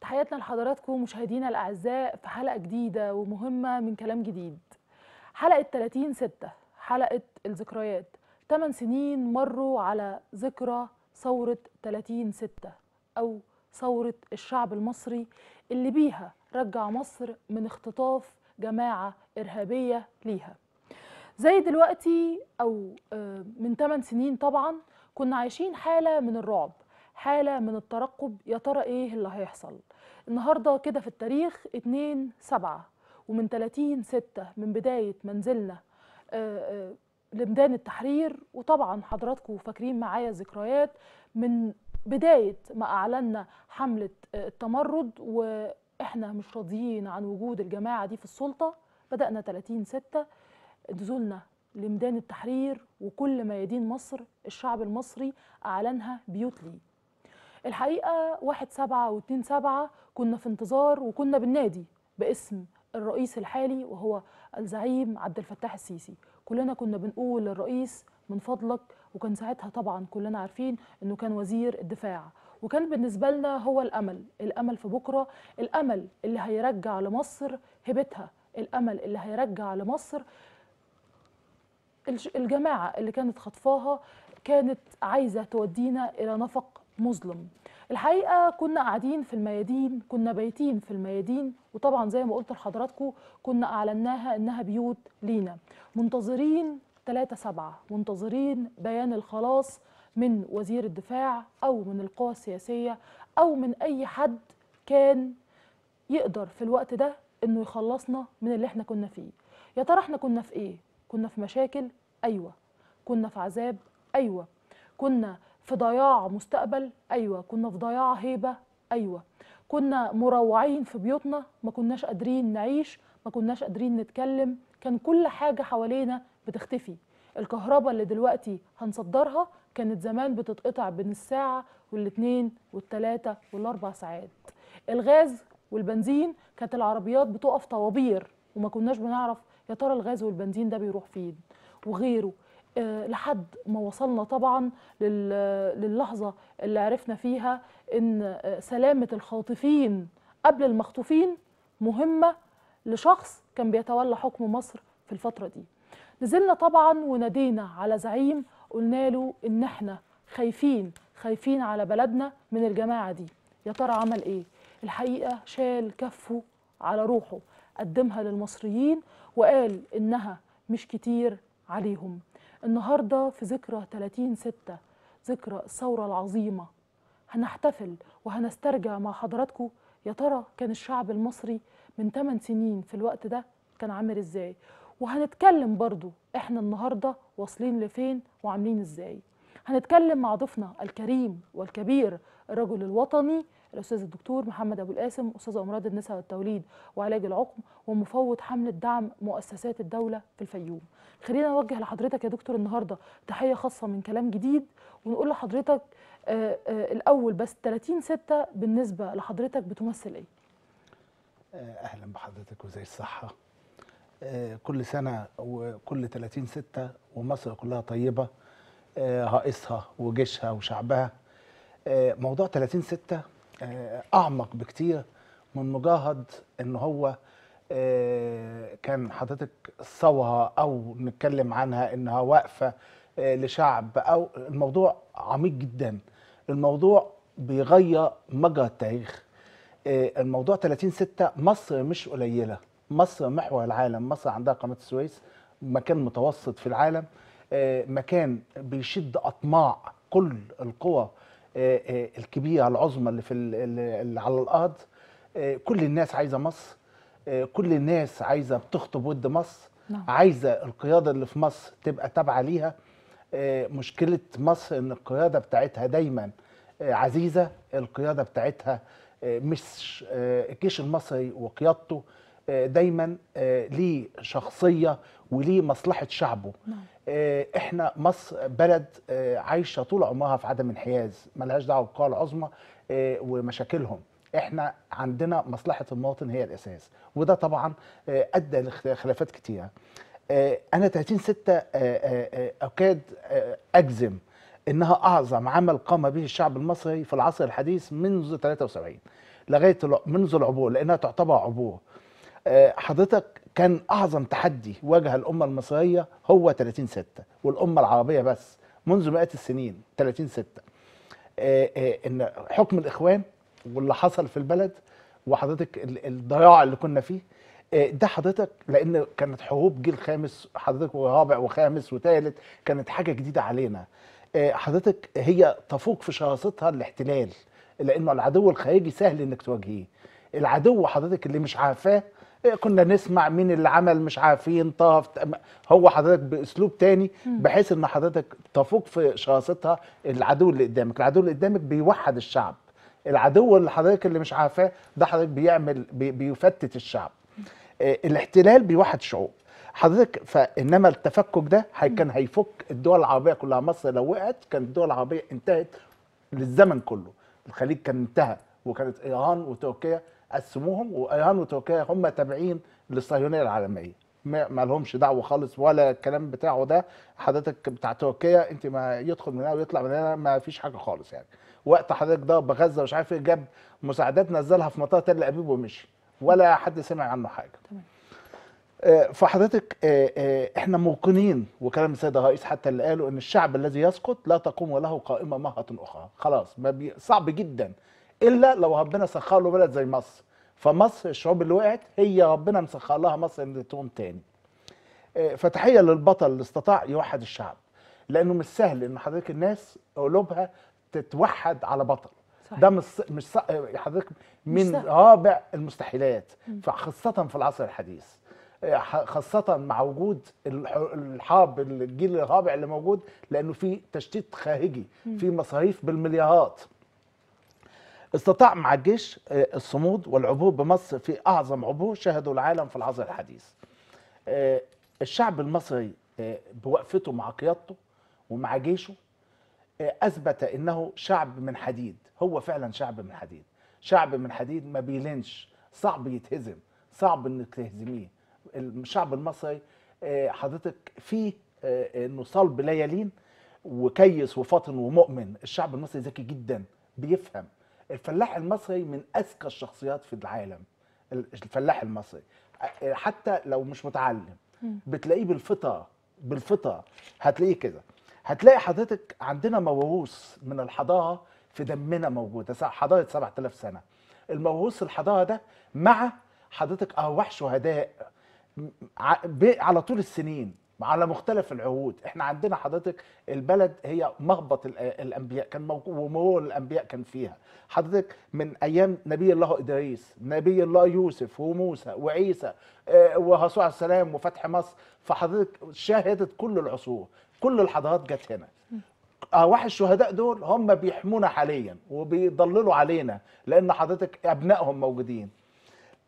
تحياتنا لحضراتكم مشاهدينا الأعزاء في حلقة جديدة ومهمة من كلام جديد حلقة 30 6 حلقة الذكريات 8 سنين مروا على ذكرى ثورة 30 6 أو ثورة الشعب المصري اللي بيها رجع مصر من اختطاف جماعة إرهابية ليها زي دلوقتي أو آه، من 8 سنين طبعا كنا عايشين حالة من الرعب حالة من الترقب يا ترى إيه اللي هيحصل النهارده كده في التاريخ 2 7 ومن 30 6 من بدايه ما نزلنا آه، آه، لميدان التحرير وطبعا حضراتكم فاكرين معايا ذكريات من بدايه ما اعلنا حمله آه، التمرد واحنا مش راضيين عن وجود الجماعه دي في السلطه بدانا 30 6 نزولنا لميدان التحرير وكل ميادين مصر الشعب المصري اعلنها بيوت ليه الحقيقه 1 7 و2 7 كنا في انتظار وكنا بالنادي باسم الرئيس الحالي وهو الزعيم عبد الفتاح السيسي كلنا كنا بنقول للرئيس من فضلك وكان ساعتها طبعا كلنا عارفين انه كان وزير الدفاع وكان بالنسبه لنا هو الامل الامل في بكره الامل اللي هيرجع لمصر هبتها الامل اللي هيرجع لمصر الجماعه اللي كانت خطفاها كانت عايزه تودينا الى نفق مظلم الحقيقه كنا قاعدين في الميادين كنا بايتين في الميادين وطبعا زي ما قلت لحضراتكم كنا اعلناها انها بيوت لينا منتظرين 3 7 منتظرين بيان الخلاص من وزير الدفاع او من القوى السياسيه او من اي حد كان يقدر في الوقت ده انه يخلصنا من اللي احنا كنا فيه يا ترى احنا كنا في ايه كنا في مشاكل ايوه كنا في عذاب ايوه كنا في ضياع مستقبل ايوه كنا في ضياع هيبه ايوه كنا مروعين في بيوتنا ما كناش قادرين نعيش ما كناش قادرين نتكلم كان كل حاجه حوالينا بتختفي الكهرباء اللي دلوقتي هنصدرها كانت زمان بتتقطع بين الساعه والاثنين والثلاثه والاربع ساعات الغاز والبنزين كانت العربيات بتقف طوابير وما كناش بنعرف يا ترى الغاز والبنزين ده بيروح فين وغيره آه، لحد ما وصلنا طبعا للحظة اللي عرفنا فيها ان آه، سلامة الخاطفين قبل المخطوفين مهمة لشخص كان بيتولى حكم مصر في الفترة دي نزلنا طبعا ونادينا على زعيم قلنا له ان احنا خايفين خايفين على بلدنا من الجماعة دي يا ترى عمل ايه الحقيقة شال كفه على روحه قدمها للمصريين وقال انها مش كتير عليهم النهارده في ذكرى 30 6 ذكرى الثوره العظيمه هنحتفل وهنسترجع مع حضراتكم يا ترى كان الشعب المصري من 8 سنين في الوقت ده كان عامل ازاي وهنتكلم برضو احنا النهارده واصلين لفين وعاملين ازاي هنتكلم مع ضيفنا الكريم والكبير الرجل الوطني الاستاذ الدكتور محمد ابو القاسم استاذ امراض النساء والتوليد وعلاج العقم ومفوض حمله دعم مؤسسات الدوله في الفيوم خلينا نوجه لحضرتك يا دكتور النهارده تحيه خاصه من كلام جديد ونقول لحضرتك آآ آه، آآ آه، الاول بس 30 6 بالنسبه لحضرتك بتمثل ايه آه، اهلا بحضرتك وزي الصحه كل سنه وكل 30 6 ومصر كلها طيبه هائصها وجيشها وشعبها موضوع 30 6 آه، اعمق بكتير من مجرد ان هو آه، كان حضرتك صوها او نتكلم عنها انها واقفه آه، لشعب او الموضوع عميق جدا الموضوع بيغير مجرى التاريخ الموضوع 30 6 مصر مش قليله مصر محور العالم مصر عندها قناه السويس مكان متوسط في العالم مكان بيشد اطماع كل القوى آه، آه، الكبيره العظمى اللي في اللي على الارض آه، كل الناس عايزه مصر كل الناس عايزه بتخطب ود مصر نعم. عايزه القياده اللي في مصر تبقى تابعه ليها مشكله مصر ان القياده بتاعتها دايما عزيزه القياده بتاعتها مش الجيش المصري وقيادته آه، دايما آه، ليه شخصيه وليه مصلحه شعبه نعم. آه، احنا مصر بلد عايشه طول عمرها في عدم انحياز ملهاش دعوه بالقوى العظمى ومشاكلهم احنا عندنا مصلحه المواطن هي الاساس وده طبعا ادى لخلافات كتيره انا 30 6 اكاد اجزم انها اعظم عمل قام به الشعب المصري في العصر الحديث منذ 73 لغايه منذ العبور لانها تعتبر عبور آه، حضرتك كان اعظم تحدي واجه الامه المصريه هو 30 6 والامه العربيه بس منذ مئات السنين 30 6 آه، آه، ان حكم الاخوان واللي حصل في البلد وحضرتك الضياع اللي كنا فيه ده حضرتك لان كانت حروب جيل خامس حضرتك ورابع وخامس وثالث كانت حاجه جديده علينا حضرتك هي تفوق في شراستها الاحتلال لانه العدو الخارجي سهل انك تواجهيه العدو حضرتك اللي مش عارفاه إيه، كنا نسمع مين اللي عمل مش عارفين طه هو حضرتك باسلوب تاني بحيث ان حضرتك تفوق في شراستها العدو اللي قدامك العدو اللي قدامك بيوحد الشعب العدو اللي حضرتك اللي مش عارفاه ده حضرتك بيعمل بي بيفتت الشعب إيه، الاحتلال بيوحد شعوب حضرتك فانما التفكك ده كان هيفك الدول العربيه كلها مصر لو وقعت كانت الدول العربيه انتهت للزمن كله الخليج كان انتهى وكانت ايران وتركيا قسموهم وايران تركيا هم تابعين للصهيونيه العالميه ما لهمش دعوه خالص ولا الكلام بتاعه ده حضرتك بتاع تركيا انت ما يدخل من هنا ويطلع من هنا ما فيش حاجه خالص يعني وقت حضرتك ضرب غزه ومش عارف ايه جاب مساعدات نزلها في مطار تل ابيب ومشي ولا حد سمع عنه حاجه تمام آه، فحضرتك آه، آه، احنا موقنين وكلام السيد الرئيس حتى اللي قاله ان الشعب الذي يسقط لا تقوم له قائمه مهة اخرى خلاص ما بي صعب جدا الا لو ربنا سخر له بلد زي مصر فمصر الشعوب اللي وقعت هي ربنا مسخر لها مصر ان تقوم تاني آه، فتحيه للبطل اللي استطاع يوحد الشعب لانه مش سهل ان حضرتك الناس قلوبها تتوحد على بطل صحيح. ده مش مش آه، حضرتك من رابع المستحيلات فخاصه في العصر الحديث آه، خاصة مع وجود الحرب الجيل الرابع اللي موجود لأنه في تشتيت خارجي في مصاريف بالمليارات استطاع مع الجيش آه، الصمود والعبور بمصر في أعظم عبور شهده العالم في العصر الحديث آه، الشعب المصري آه، بوقفته مع قيادته ومع جيشه أثبت أنه شعب من حديد هو فعلا شعب من حديد شعب من حديد ما بيلينش صعب يتهزم صعب انك تهزميه الشعب المصري حضرتك فيه انه صلب لا يلين وكيس وفاطن ومؤمن الشعب المصري ذكي جدا بيفهم الفلاح المصري من اذكى الشخصيات في العالم الفلاح المصري إيه، حتى لو مش متعلم بتلاقيه بالفطره بالفطره هتلاقيه كده هتلاقي حضرتك عندنا موروث من الحضاره في دمنا موجوده حضاره 7000 سنه الموروث الحضاره ده مع حضرتك ارواح شهداء على طول السنين على مختلف العهود احنا عندنا حضرتك البلد هي مهبط الانبياء كان ومرور الانبياء كان فيها حضرتك من ايام نبي الله ادريس نبي الله يوسف وموسى وعيسى آه، وهسوع السلام وفتح مصر فحضرتك شاهدت كل العصور كل الحضارات جت هنا ارواح آه، الشهداء دول هم بيحمونا حاليا وبيضللوا علينا لان حضرتك ابنائهم موجودين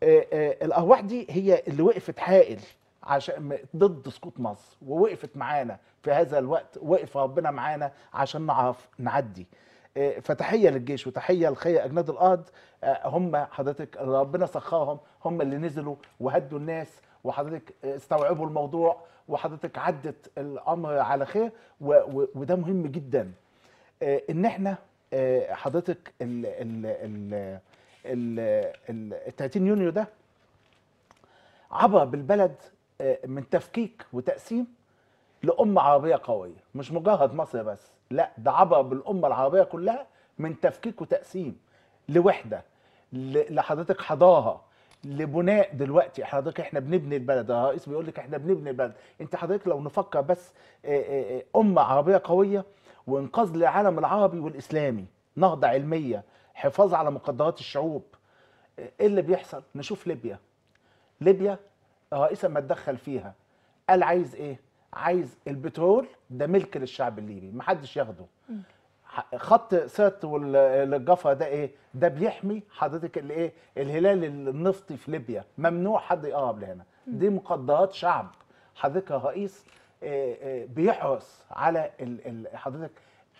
آه، الارواح دي هي اللي وقفت حائل عشان ضد سقوط مصر ووقفت معانا في هذا الوقت وقف ربنا معانا عشان نعرف نعدي آه، فتحيه للجيش وتحيه لخي اجناد الارض آه، هم حضرتك ربنا سخرهم هم اللي نزلوا وهدوا الناس وحضرتك استوعبوا الموضوع وحضرتك عدت الامر على خير وده مهم جدا آه، ان احنا حضرتك ال ال ال ال 30 يونيو ده عبر بالبلد آه، من تفكيك وتقسيم لأمة عربية قوية مش مجرد مصر بس لا ده عبر بالأمة العربية كلها من تفكيك وتقسيم لوحدة لحضرتك حضاها لبناء دلوقتي حضرتك احنا بنبني البلد الرئيس بيقول لك احنا بنبني البلد انت حضرتك لو نفكر بس آه، آه، أمة عربية قوية وإنقاذ للعالم العربي والإسلامي نهضة علمية حفاظ على مقدرات الشعوب ايه اللي بيحصل نشوف ليبيا ليبيا رئيسا ما اتدخل فيها قال عايز ايه عايز البترول ده ملك للشعب الليبي محدش ياخده خط سات والجفا ده ايه ده بيحمي حضرتك الايه الهلال النفطي في ليبيا ممنوع حد يقرب لهنا دي مقدرات شعب حضرتك يا رئيس آه، آه، بيحرص على حضرتك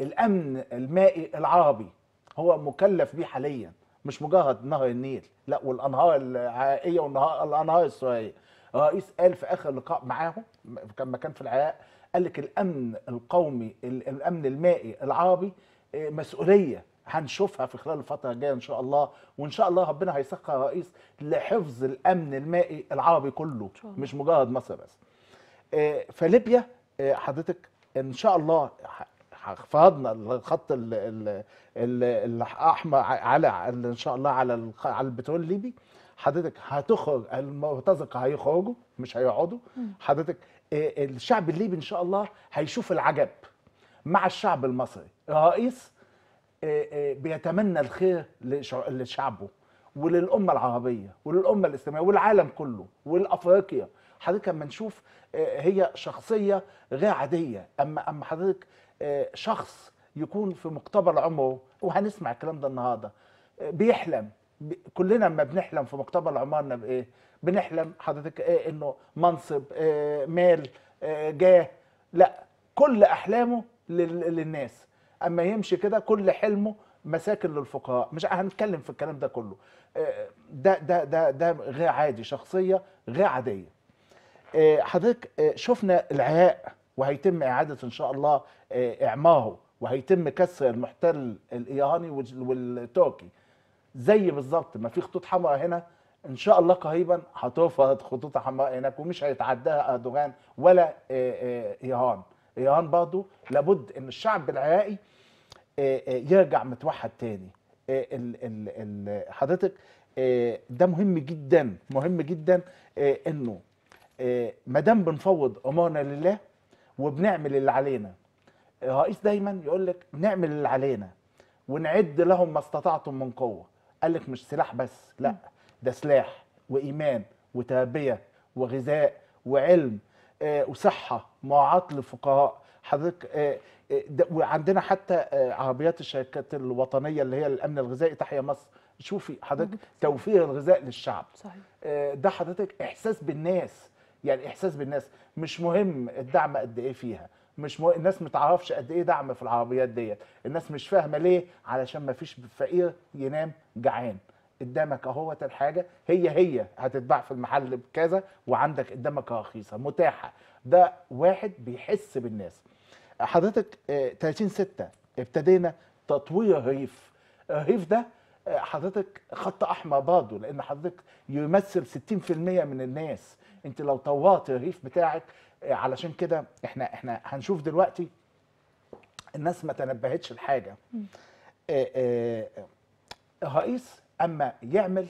الامن المائي العربي هو مكلف بيه حاليا مش مجرد نهر النيل لا والانهار العراقيه والانهار السوريه الرئيس قال في اخر لقاء معاهم لما كان في العراق قال لك الامن القومي الامن المائي العربي آه، مسؤوليه هنشوفها في خلال الفترة الجاية إن شاء الله وإن شاء الله ربنا هيسخر رئيس لحفظ الأمن المائي العربي كله مش مجرد مصر بس آه، فليبيا آه، حضرتك إن شاء الله فرضنا الخط الاحمر على ان شاء الله على على البترول الليبي حضرتك هتخرج المرتزقه هيخرجوا مش هيقعدوا حضرتك آه، الشعب الليبي ان شاء الله هيشوف العجب مع الشعب المصري رئيس آه، آه، بيتمنى الخير لشعبه وللامه العربيه وللامه الاسلاميه والعالم كله ولافريقيا حضرتك اما نشوف هي شخصيه غير عاديه اما اما حضرتك شخص يكون في مقتبل عمره وهنسمع الكلام ده النهارده بيحلم كلنا لما بنحلم في مقتبل عمارنا بايه؟ بنحلم حضرتك ايه انه منصب إيه مال إيه جاه لا كل احلامه للناس اما يمشي كده كل حلمه مساكن للفقراء مش هنتكلم في الكلام ده كله إيه، ده ده ده ده غير عادي شخصيه غير عاديه إيه، حضرتك إيه، شفنا العراق وهيتم اعاده ان شاء الله اعماره وهيتم كسر المحتل الايراني والتركي زي بالظبط ما في خطوط حمراء هنا ان شاء الله قريبا هترفض خطوط حمراء هناك ومش هيتعداها اردوغان ولا آه، آه، ايران ايران برضه لابد ان الشعب العراقي آه، يرجع متوحد تاني حضرتك ده مهم جدا مهم جدا انه ما دام بنفوض امورنا لله وبنعمل اللي علينا الرئيس دايما يقول لك نعمل اللي علينا ونعد لهم ما استطعتم من قوه قال لك مش سلاح بس لا ده سلاح وايمان وتربيه وغذاء وعلم آه، وصحه مراعاه للفقراء حضرتك آه، آه، وعندنا حتى عربيات الشركات الوطنيه اللي هي الامن الغذائي تحيا مصر شوفي حضرتك توفير الغذاء للشعب صحيح. ده حضرتك احساس بالناس يعني احساس بالناس مش مهم الدعم قد ايه فيها مش مو... الناس ما تعرفش قد ايه دعم في العربيات ديت الناس مش فاهمه ليه علشان ما فيش فقير ينام جعان قدامك اهوت الحاجه هي هي هتتباع في المحل بكذا وعندك قدامك رخيصه متاحه ده واحد بيحس بالناس حضرتك 30 آه، 6 ابتدينا تطوير الريف الريف ده آه، حضرتك خط احمر برضه لان حضرتك يمثل 60% من الناس انت لو طورت الريف بتاعك علشان كده احنا احنا هنشوف دلوقتي الناس ما تنبهتش لحاجه آه، آه، الرئيس اما يعمل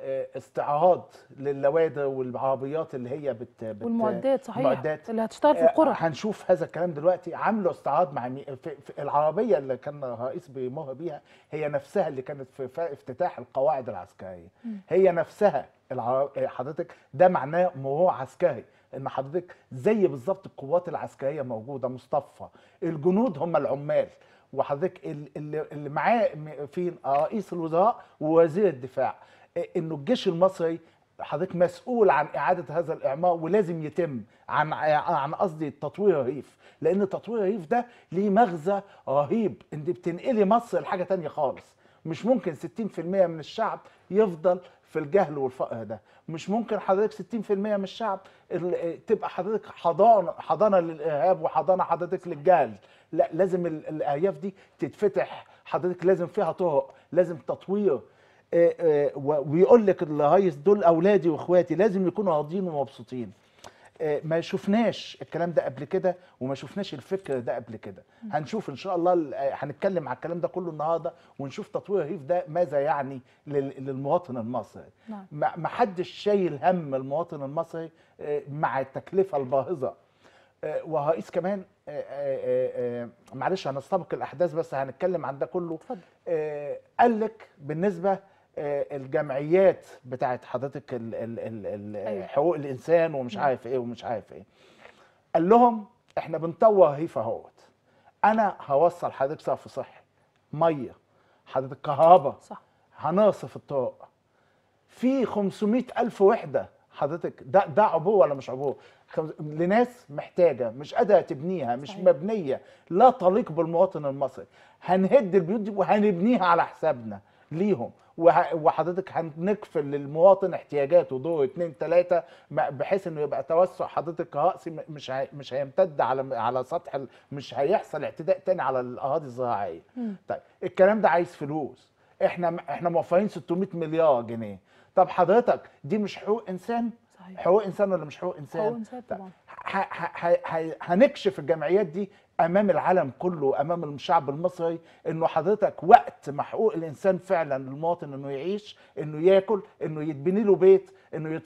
آه، استعراض للوادة والعربيات اللي هي بت, بت والمعدات صحيح المعدات. اللي هتشتغل في القرى هنشوف هذا الكلام دلوقتي عامله استعراض مع مي... في, في العربية اللي كان الرئيس بيمر بيها هي نفسها اللي كانت في افتتاح القواعد العسكرية م. هي نفسها العر... حضرتك ده معناه مرور عسكري ان حضرتك زي بالظبط القوات العسكريه موجوده مصطفى الجنود هم العمال وحضرتك اللي, اللي معاه فين رئيس الوزراء ووزير الدفاع انه الجيش المصري حضرتك مسؤول عن اعاده هذا الاعمار ولازم يتم عن عن قصدي تطوير الريف لان تطوير الريف ده ليه مغزى رهيب انت بتنقلي مصر لحاجه تانية خالص مش ممكن 60% من الشعب يفضل في الجهل والفقر ده مش ممكن حضرتك 60% من الشعب تبقى حضرتك حضانه حضانه للارهاب وحضانه حضرتك للجهل لا لازم الارياف دي تتفتح حضرتك لازم فيها طرق لازم تطوير آه، آه، ويقول لك الريس دول اولادي واخواتي لازم يكونوا راضيين ومبسوطين آه، ما شفناش الكلام ده قبل كده وما شفناش الفكر ده قبل كده هنشوف ان شاء الله آه، هنتكلم على الكلام ده كله النهارده ونشوف تطوير الريف ده ماذا يعني للمواطن المصري نعم. ما حدش شايل هم المواطن المصري آه، مع التكلفه الباهظه ورئيس كمان معلش هنستبق الاحداث بس هنتكلم عن ده كله قال لك بالنسبه آه، الجمعيات بتاعت حضرتك أيوة. حقوق الانسان ومش عارف ايه ومش عارف ايه قال لهم احنا بنطور هيفا اهوت انا هوصل حضرتك صرف صحي ميه حضرتك كهرباء صح هنصف الطرق في 500 ألف وحدة حضرتك ده ده عبور ولا مش عبور؟ لناس محتاجة مش قادرة تبنيها مش صحيح. مبنية لا تليق بالمواطن المصري هنهد البيوت دي وهنبنيها على حسابنا ليهم وحضرتك هنكفل للمواطن احتياجاته ضوء اتنين تلاته بحيث انه يبقى توسع حضرتك راسي مش مش هيمتد على على سطح مش هيحصل اعتداء تاني على الاراضي الزراعيه. طيب الكلام ده عايز فلوس احنا احنا موفرين 600 مليار جنيه طب حضرتك دي مش حقوق انسان؟ صحيح. حقوق انسان ولا مش حقوق انسان؟ حقوق انسان طيب، طبعا هنكشف الجمعيات دي امام العالم كله امام الشعب المصري انه حضرتك وقت ما حقوق الانسان فعلا المواطن انه يعيش انه ياكل انه يتبني له بيت انه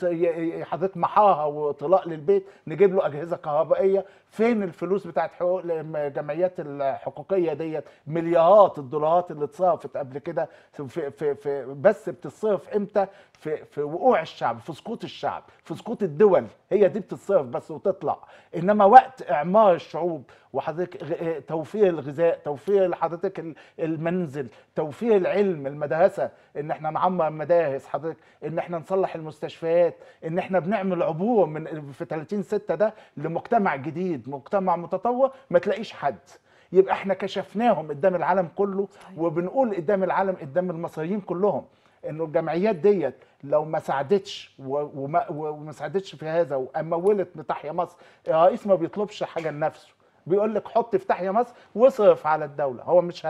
حضرتك محاها وطلاق للبيت نجيب له اجهزه كهربائيه فين الفلوس بتاعت حقوق الجمعيات الحقوقيه ديت مليارات الدولارات اللي اتصرفت قبل كده في, في, في بس بتتصرف امتى في, في وقوع الشعب في سقوط الشعب في سقوط الدول هي دي بتتصرف بس وتطلع انما وقت اعمار الشعوب وحضرتك إيه، توفير الغذاء توفير لحضرتك المنزل توفير العلم المدرسه ان احنا نعمر مدارس حضرتك ان احنا نصلح المستشفيات المستشفيات ان احنا بنعمل عبوه من في 30 6 ده لمجتمع جديد مجتمع متطور ما تلاقيش حد يبقى احنا كشفناهم قدام العالم كله وبنقول قدام العالم قدام المصريين كلهم انه الجمعيات ديت لو ما ساعدتش وما, وما ساعدتش في هذا وامولت متاحيا مصر الرئيس ما بيطلبش حاجه لنفسه بيقول لك حط في تحيا مصر واصرف على الدوله هو مش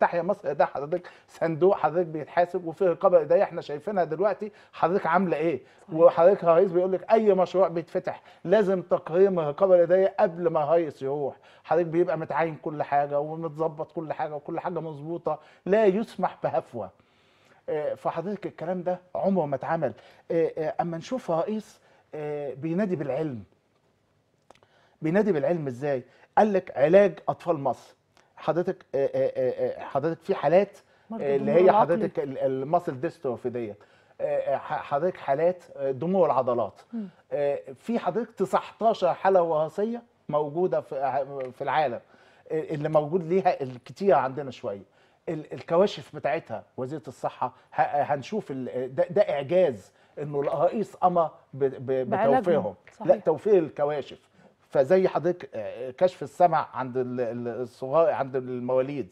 تحيا مصر ده حضرتك صندوق حضرتك بيتحاسب وفيه رقابه اداريه احنا شايفينها دلوقتي حضرتك عامله ايه وحضرتك الرئيس بيقول لك اي مشروع بيتفتح لازم تقييم الرقابه الاداريه قبل ما الرئيس يروح حضرتك بيبقى متعين كل حاجه ومتظبط كل حاجه وكل حاجه مظبوطه لا يسمح بهفوه آه، فحضرتك الكلام ده عمره ما اتعمل آه، آه، اما نشوف رئيس بينادي بالعلم بينادي بالعلم ازاي قال لك علاج اطفال مصر حضرتك آه، آه، آه، حضرتك في حالات اللي هي حضرتك الماسل ديستروفي ديت حضرتك حالات ضمور العضلات في حضرتك 19 حاله وراثيه موجوده في العالم اللي موجود ليها الكتير عندنا شويه الكواشف بتاعتها وزيره الصحه هنشوف ده, ده اعجاز انه الرئيس امر بتوفيرهم لا توفير الكواشف فزي حضرتك آه، كشف السمع عند الصغار عند المواليد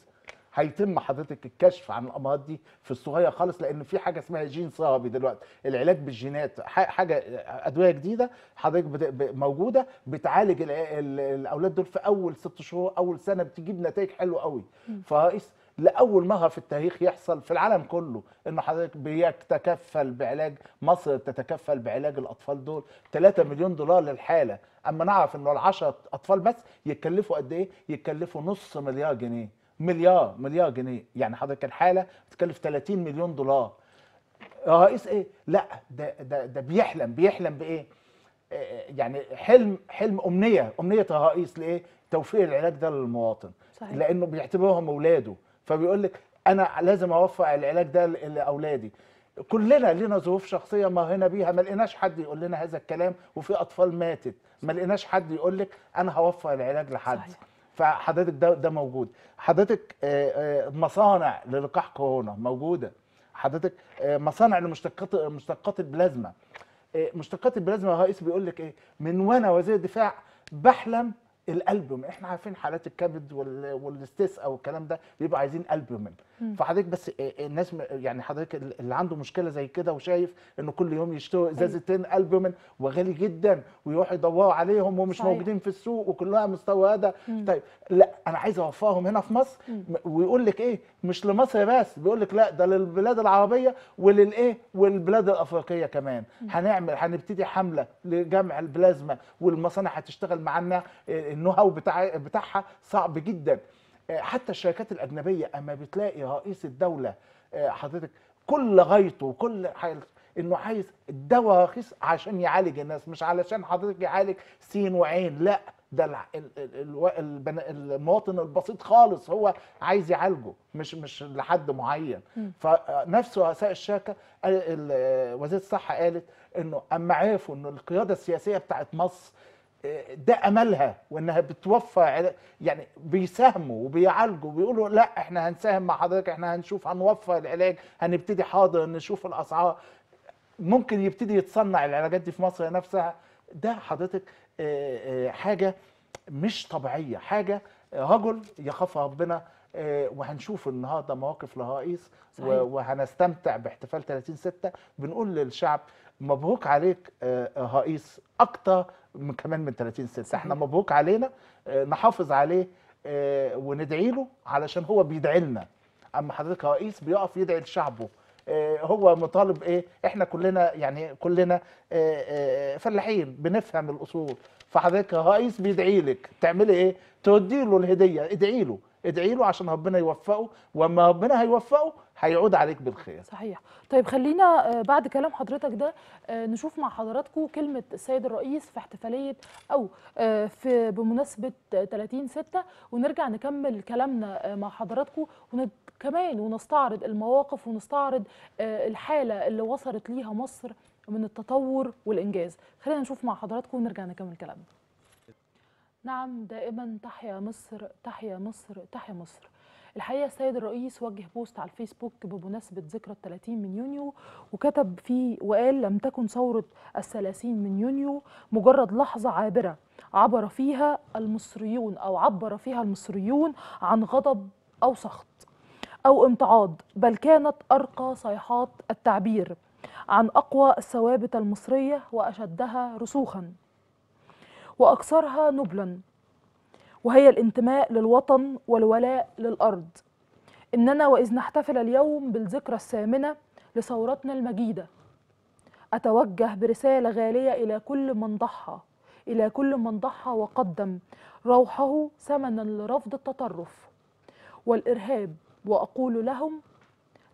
هيتم حضرتك الكشف عن الامراض دي في الصغير خالص لان في حاجه اسمها جين ثيرابي دلوقتي العلاج بالجينات حاجه آه، ادويه جديده حضرتك موجوده بتعالج الاولاد دول في اول ست شهور اول سنه بتجيب نتائج حلوه قوي فرئيس لاول مره في التاريخ يحصل في العالم كله انه حضرتك بيتكفل بعلاج مصر تتكفل بعلاج الاطفال دول 3 مليون دولار للحاله اما نعرف انه ال 10 اطفال بس يتكلفوا قد ايه؟ يتكلفوا نص مليار جنيه مليار مليار جنيه يعني حضرتك الحاله بتكلف 30 مليون دولار رئيس ايه؟ لا ده ده ده بيحلم بيحلم بايه؟ آه، آه، يعني حلم حلم امنيه امنيه الرئيس لايه؟ توفير العلاج ده للمواطن صحيح. لانه بيعتبرهم اولاده فبيقول لك انا لازم اوفق العلاج ده لاولادي كلنا لينا ظروف شخصيه هنا بيها ما لقيناش حد يقول لنا هذا الكلام وفي اطفال ماتت ما لقيناش حد يقول لك انا هوفق العلاج لحد صحيح. فحضرتك ده ده موجود حضرتك آه، آه، مصانع للقاح كورونا موجوده حضرتك آه، مصانع لمشتقات مشتقات البلازما مشتقات البلازما يا رئيس بيقول لك ايه من وانا وزير دفاع بحلم الالبوم احنا عارفين حالات الكبد او الكلام ده بيبقوا عايزين البومين فحضرتك بس آه، آه، الناس يعني حضرتك اللي عنده مشكله زي كده وشايف انه كل يوم يشتروا أيوة. ازازتين البومين وغالي جدا ويروحوا يدوروا عليهم ومش صحيح. موجودين في السوق وكلها مستورده طيب لا انا عايز اوفرهم هنا في مصر ويقول لك ايه مش لمصر بس بيقول لك لا ده للبلاد العربيه وللايه والبلاد الافريقيه كمان هنعمل هنبتدي حمله لجمع البلازما والمصانع هتشتغل معانا آه، النهاو بتاع بتاعها صعب جدا آه، حتى الشركات الاجنبيه اما بتلاقي رئيس الدوله آه، حضرتك كل غايته وكل حال انه عايز الدواء رخيص عشان يعالج الناس مش علشان حضرتك يعالج سين وعين لا ده المواطن البسيط خالص هو عايز يعالجه مش مش لحد معين فنفس رؤساء الشركه وزير الصحه قالت انه اما عرفوا ان القياده السياسيه بتاعت مصر ده املها وانها بتوفى يعني بيساهموا وبيعالجوا بيقولوا لا احنا هنساهم مع حضرتك احنا هنشوف هنوفر العلاج هنبتدي حاضر نشوف الاسعار ممكن يبتدي يتصنع العلاجات دي في مصر نفسها ده حضرتك حاجه مش طبيعيه حاجه رجل يخاف ربنا وهنشوف النهارده مواقف لرئيس وهنستمتع باحتفال 30 6 بنقول للشعب مبروك عليك رئيس آه، آه، اكتر من كمان من 30 سنه احنا مبروك علينا آه، نحافظ عليه وندعي له علشان هو بيدعي لنا اما حضرتك رئيس بيقف يدعي لشعبه هو مطالب ايه احنا كلنا يعني كلنا فلاحين بنفهم الاصول فحضرتك رئيس بيدعي لك تعملي ايه تودي له الهديه ادعي له ادعي له عشان ربنا يوفقه واما ربنا هيوفقه هيعود عليك بالخير صحيح طيب خلينا آه، بعد كلام حضرتك ده آه، نشوف مع حضراتكم كلمة السيد الرئيس في احتفالية أو آه، في بمناسبة 30 6 ونرجع نكمل كلامنا مع حضراتكم كمان ونستعرض المواقف ونستعرض الحالة اللي وصلت ليها مصر من التطور والإنجاز خلينا نشوف مع حضراتكم ونرجع نكمل كلامنا نعم دائما تحيا مصر تحيا مصر تحيا مصر الحقيقه السيد الرئيس وجه بوست على الفيسبوك بمناسبه ذكرى ال 30 من يونيو وكتب فيه وقال لم تكن ثوره ال 30 من يونيو مجرد لحظه عابره عبر فيها المصريون او عبر فيها المصريون عن غضب او سخط او امتعاض بل كانت ارقى صيحات التعبير عن اقوى الثوابت المصريه واشدها رسوخا وأكثرها نبلا وهي الانتماء للوطن والولاء للأرض إننا وإذ نحتفل اليوم بالذكرى الثامنة لثورتنا المجيدة أتوجه برسالة غالية إلى كل من ضحى إلى كل من ضحى وقدم روحه ثمنا لرفض التطرف والإرهاب وأقول لهم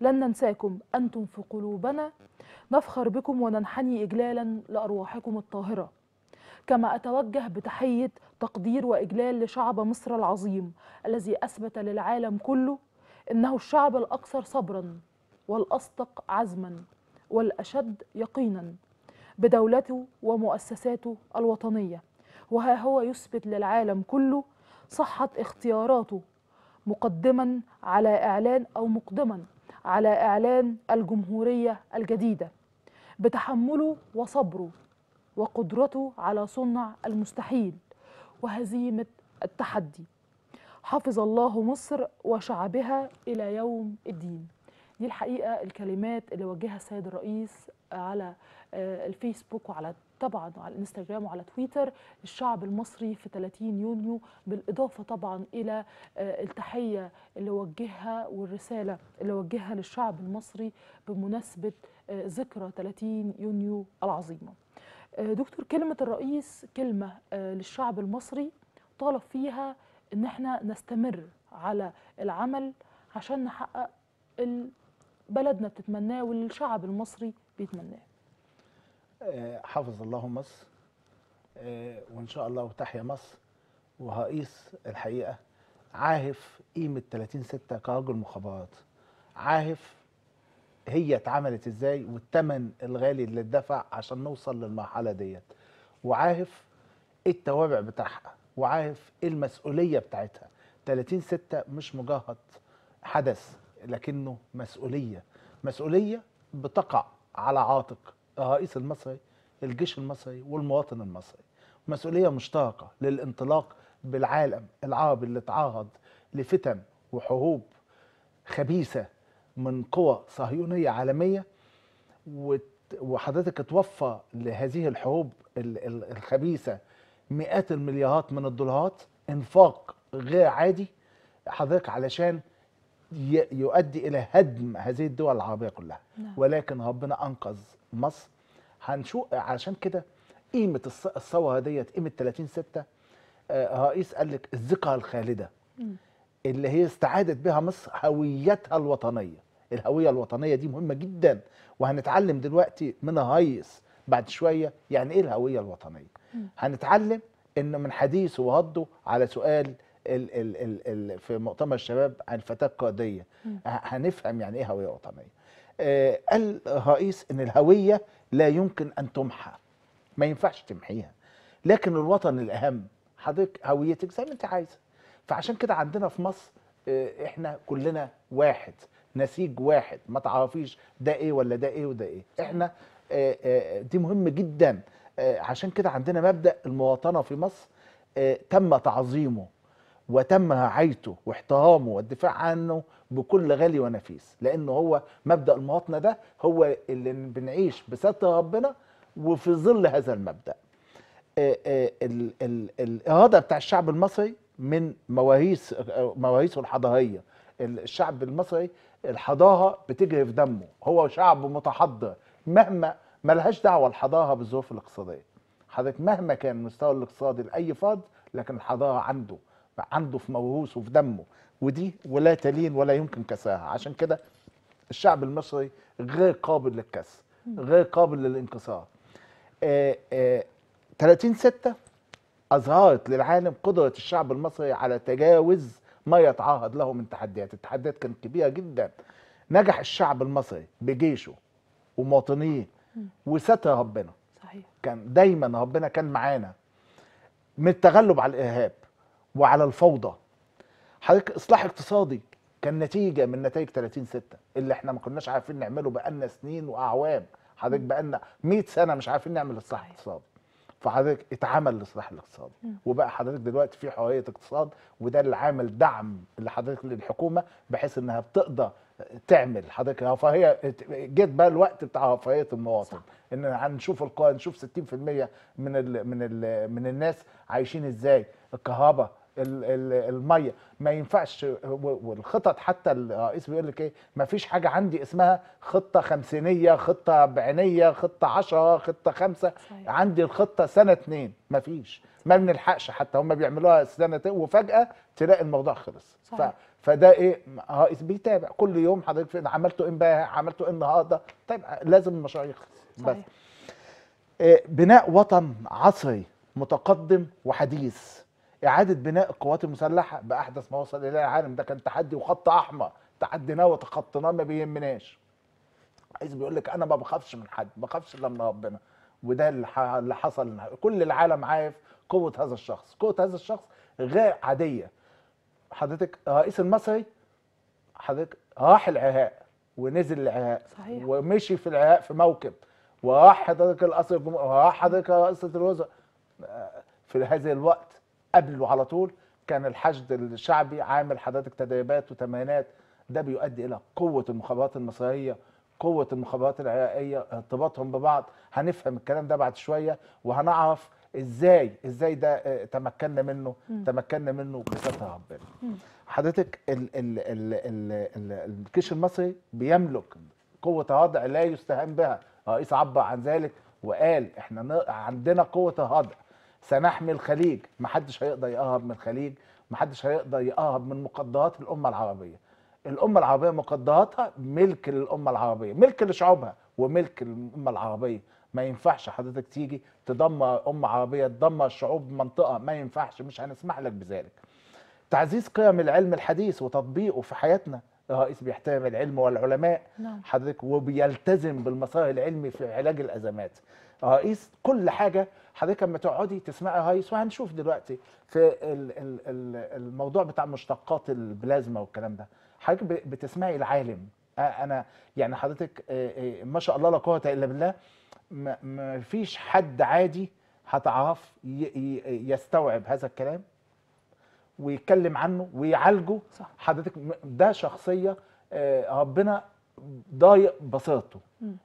لن ننساكم أنتم في قلوبنا نفخر بكم وننحني إجلالا لأرواحكم الطاهرة كما أتوجه بتحية تقدير وإجلال لشعب مصر العظيم الذي أثبت للعالم كله إنه الشعب الأكثر صبرا والأصدق عزما والأشد يقينا بدولته ومؤسساته الوطنية وها هو يثبت للعالم كله صحة اختياراته مقدما على إعلان أو مقدما على إعلان الجمهورية الجديدة بتحمله وصبره وقدرته على صنع المستحيل وهزيمة التحدي حفظ الله مصر وشعبها إلى يوم الدين دي الحقيقة الكلمات اللي وجهها السيد الرئيس على آه، الفيسبوك وعلى طبعا على الانستغرام وعلى تويتر الشعب المصري في 30 يونيو بالاضافه طبعا الى آه، التحيه اللي وجهها والرساله اللي وجهها للشعب المصري بمناسبه آه، ذكرى 30 يونيو العظيمه آه، دكتور كلمة الرئيس كلمة آه، للشعب المصري طالب فيها ان احنا نستمر على العمل عشان نحقق بلدنا بتتمناه والشعب المصري بيتمناه آه، حافظ الله مصر وان شاء الله وتحيا مصر وهقيس الحقيقه عاهف قيمه 30 6 كرجل مخابرات عاهف هي اتعملت ازاي والثمن الغالي اللي اتدفع عشان نوصل للمرحله ديت وعارف ايه التوابع بتاعها وعارف ايه المسؤوليه بتاعتها 30 6 مش مجرد حدث لكنه مسؤوليه مسؤوليه بتقع على عاتق الرئيس المصري الجيش المصري والمواطن المصري مسؤوليه مشتركه للانطلاق بالعالم العربي اللي تعرض لفتن وحروب خبيثه من قوى صهيونية عالمية وحضرتك توفى لهذه الحروب الخبيثة مئات المليارات من الدولارات انفاق غير عادي حضرتك علشان يؤدي إلى هدم هذه الدول العربية كلها نعم. ولكن ربنا أنقذ مصر هنشوف علشان كده قيمة الثورة ديت قيمة 30 6 آه، رئيس قال لك الذكرى الخالدة م. اللي هي استعادت بها مصر هويتها الوطنيه الهويه الوطنيه دي مهمه جدا وهنتعلم دلوقتي من هايس بعد شويه يعني ايه الهويه الوطنيه هنتعلم ان من حديثه وهضه على سؤال الـ الـ الـ الـ في مؤتمر الشباب عن الفتاه القاديه هنفهم يعني ايه هويه وطنيه آه قال الرئيس ان الهويه لا يمكن ان تمحى ما ينفعش تمحيها لكن الوطن الاهم حضرتك هويتك زي ما انت عايزه فعشان كده عندنا في مصر آه، احنا كلنا واحد نسيج واحد ما تعرفيش ده ايه ولا ده ايه وده ايه احنا آه، آه، دي مهم جدا عشان كده عندنا مبدا المواطنه في مصر تم تعظيمه وتم رعايته واحترامه والدفاع عنه بكل غالي ونفيس لانه هو مبدا المواطنه ده هو اللي بنعيش بستر ربنا وفي ظل هذا المبدا الاراده بتاع الشعب المصري من مواهيس مواهيسه الحضاريه الشعب المصري الحضاره بتجري في دمه هو شعب متحضر مهما ملهاش دعوه الحضاره بالظروف الاقتصاديه حضرتك مهما كان المستوى الاقتصادي لاي فرد لكن الحضاره عنده عنده في موروثه وفي دمه ودي ولا تلين ولا يمكن كساها عشان كده الشعب المصري غير قابل للكسر غير قابل للانكسار 30 آه، 6 آه، اظهرت للعالم قدره الشعب المصري على تجاوز ما يتعرض له من تحديات، التحديات كانت كبيره جدا. نجح الشعب المصري بجيشه ومواطنيه وستر ربنا. صحيح. كان دايما ربنا كان معانا. من التغلب على الارهاب وعلى الفوضى. حضرتك اصلاح اقتصادي كان نتيجه من نتائج 30 6 اللي احنا ما كناش عارفين نعمله بقالنا سنين واعوام، حضرتك بقالنا 100 سنه مش عارفين نعمل اصلاح اقتصادي. فحضرتك اتعمل الاصلاح الاقتصادي وبقى حضرتك دلوقتي في حريه اقتصاد وده اللي عامل دعم لحضرتك للحكومه بحيث انها بتقدر تعمل حضرتك رفاهيه جيت بقى الوقت بتاع رفاهيه المواطن صح. ان هنشوف القاهره نشوف 60% من الـ من الـ من الناس عايشين ازاي الكهرباء الميه ما ينفعش والخطط حتى الرئيس بيقول لك ايه ما فيش حاجه عندي اسمها خطه خمسينيه خطه بعينيه خطه عشرة خطه خمسة صحيح. عندي الخطه سنه اثنين ما فيش ما بنلحقش حتى هم بيعملوها سنه وفجاه تلاقي الموضوع خلص صحيح. ف... فده ايه رئيس بيتابع كل يوم حضرتك عملته امبارح عملته ايه النهارده طيب لازم المشروع يخلص بس آه، بناء وطن عصري متقدم وحديث اعاده بناء القوات المسلحه باحدث ما وصل اليه العالم ده كان تحدي وخط احمر تعديناه وتخطيناه ما بيهمناش عايز بيقول لك انا ما بخافش من حد ما بخافش الا من ربنا وده اللي حصل كل العالم عارف قوه هذا الشخص قوه هذا الشخص غير عاديه حضرتك الرئيس المصري حضرتك راح العراق ونزل العراق صحيح. ومشي في العراق في موكب وراح حضرتك القصر وراح حضرتك رئاسه الوزراء في هذا الوقت قبله على طول كان الحشد الشعبي عامل حضرتك تدريبات وتمرينات ده بيؤدي الى قوه المخابرات المصريه قوه المخابرات العراقيه ارتباطهم ببعض هنفهم الكلام ده بعد شويه وهنعرف ازاي ازاي ده آه، تمكنا منه تمكنا منه بستر ربنا حضرتك الجيش المصري بيملك قوه هضع لا يستهان بها الرئيس عبر عن ذلك وقال احنا عندنا قوه الهضع سنحمي الخليج محدش هيقدر يقهب من الخليج محدش هيقدر يقهب من مقدرات الامه العربيه الامه العربيه مقدراتها ملك للامه العربيه ملك لشعوبها وملك الامه العربيه ما ينفعش حضرتك تيجي تدمر امه عربيه تدمر شعوب منطقه ما ينفعش مش هنسمح لك بذلك تعزيز قيم العلم الحديث وتطبيقه في حياتنا الرئيس بيحترم العلم والعلماء نعم. حضرتك وبيلتزم بالمسار العلمي في علاج الازمات الرئيس كل حاجه حضرتك لما تقعدي تسمعي هايس وهنشوف دلوقتي في الموضوع بتاع مشتقات البلازما والكلام ده حضرتك بتسمعي العالم انا يعني حضرتك ما شاء الله لا قوه الا بالله ما فيش حد عادي هتعرف يستوعب هذا الكلام ويتكلم عنه ويعالجه صح. حضرتك ده شخصيه ربنا ضايق بصيرته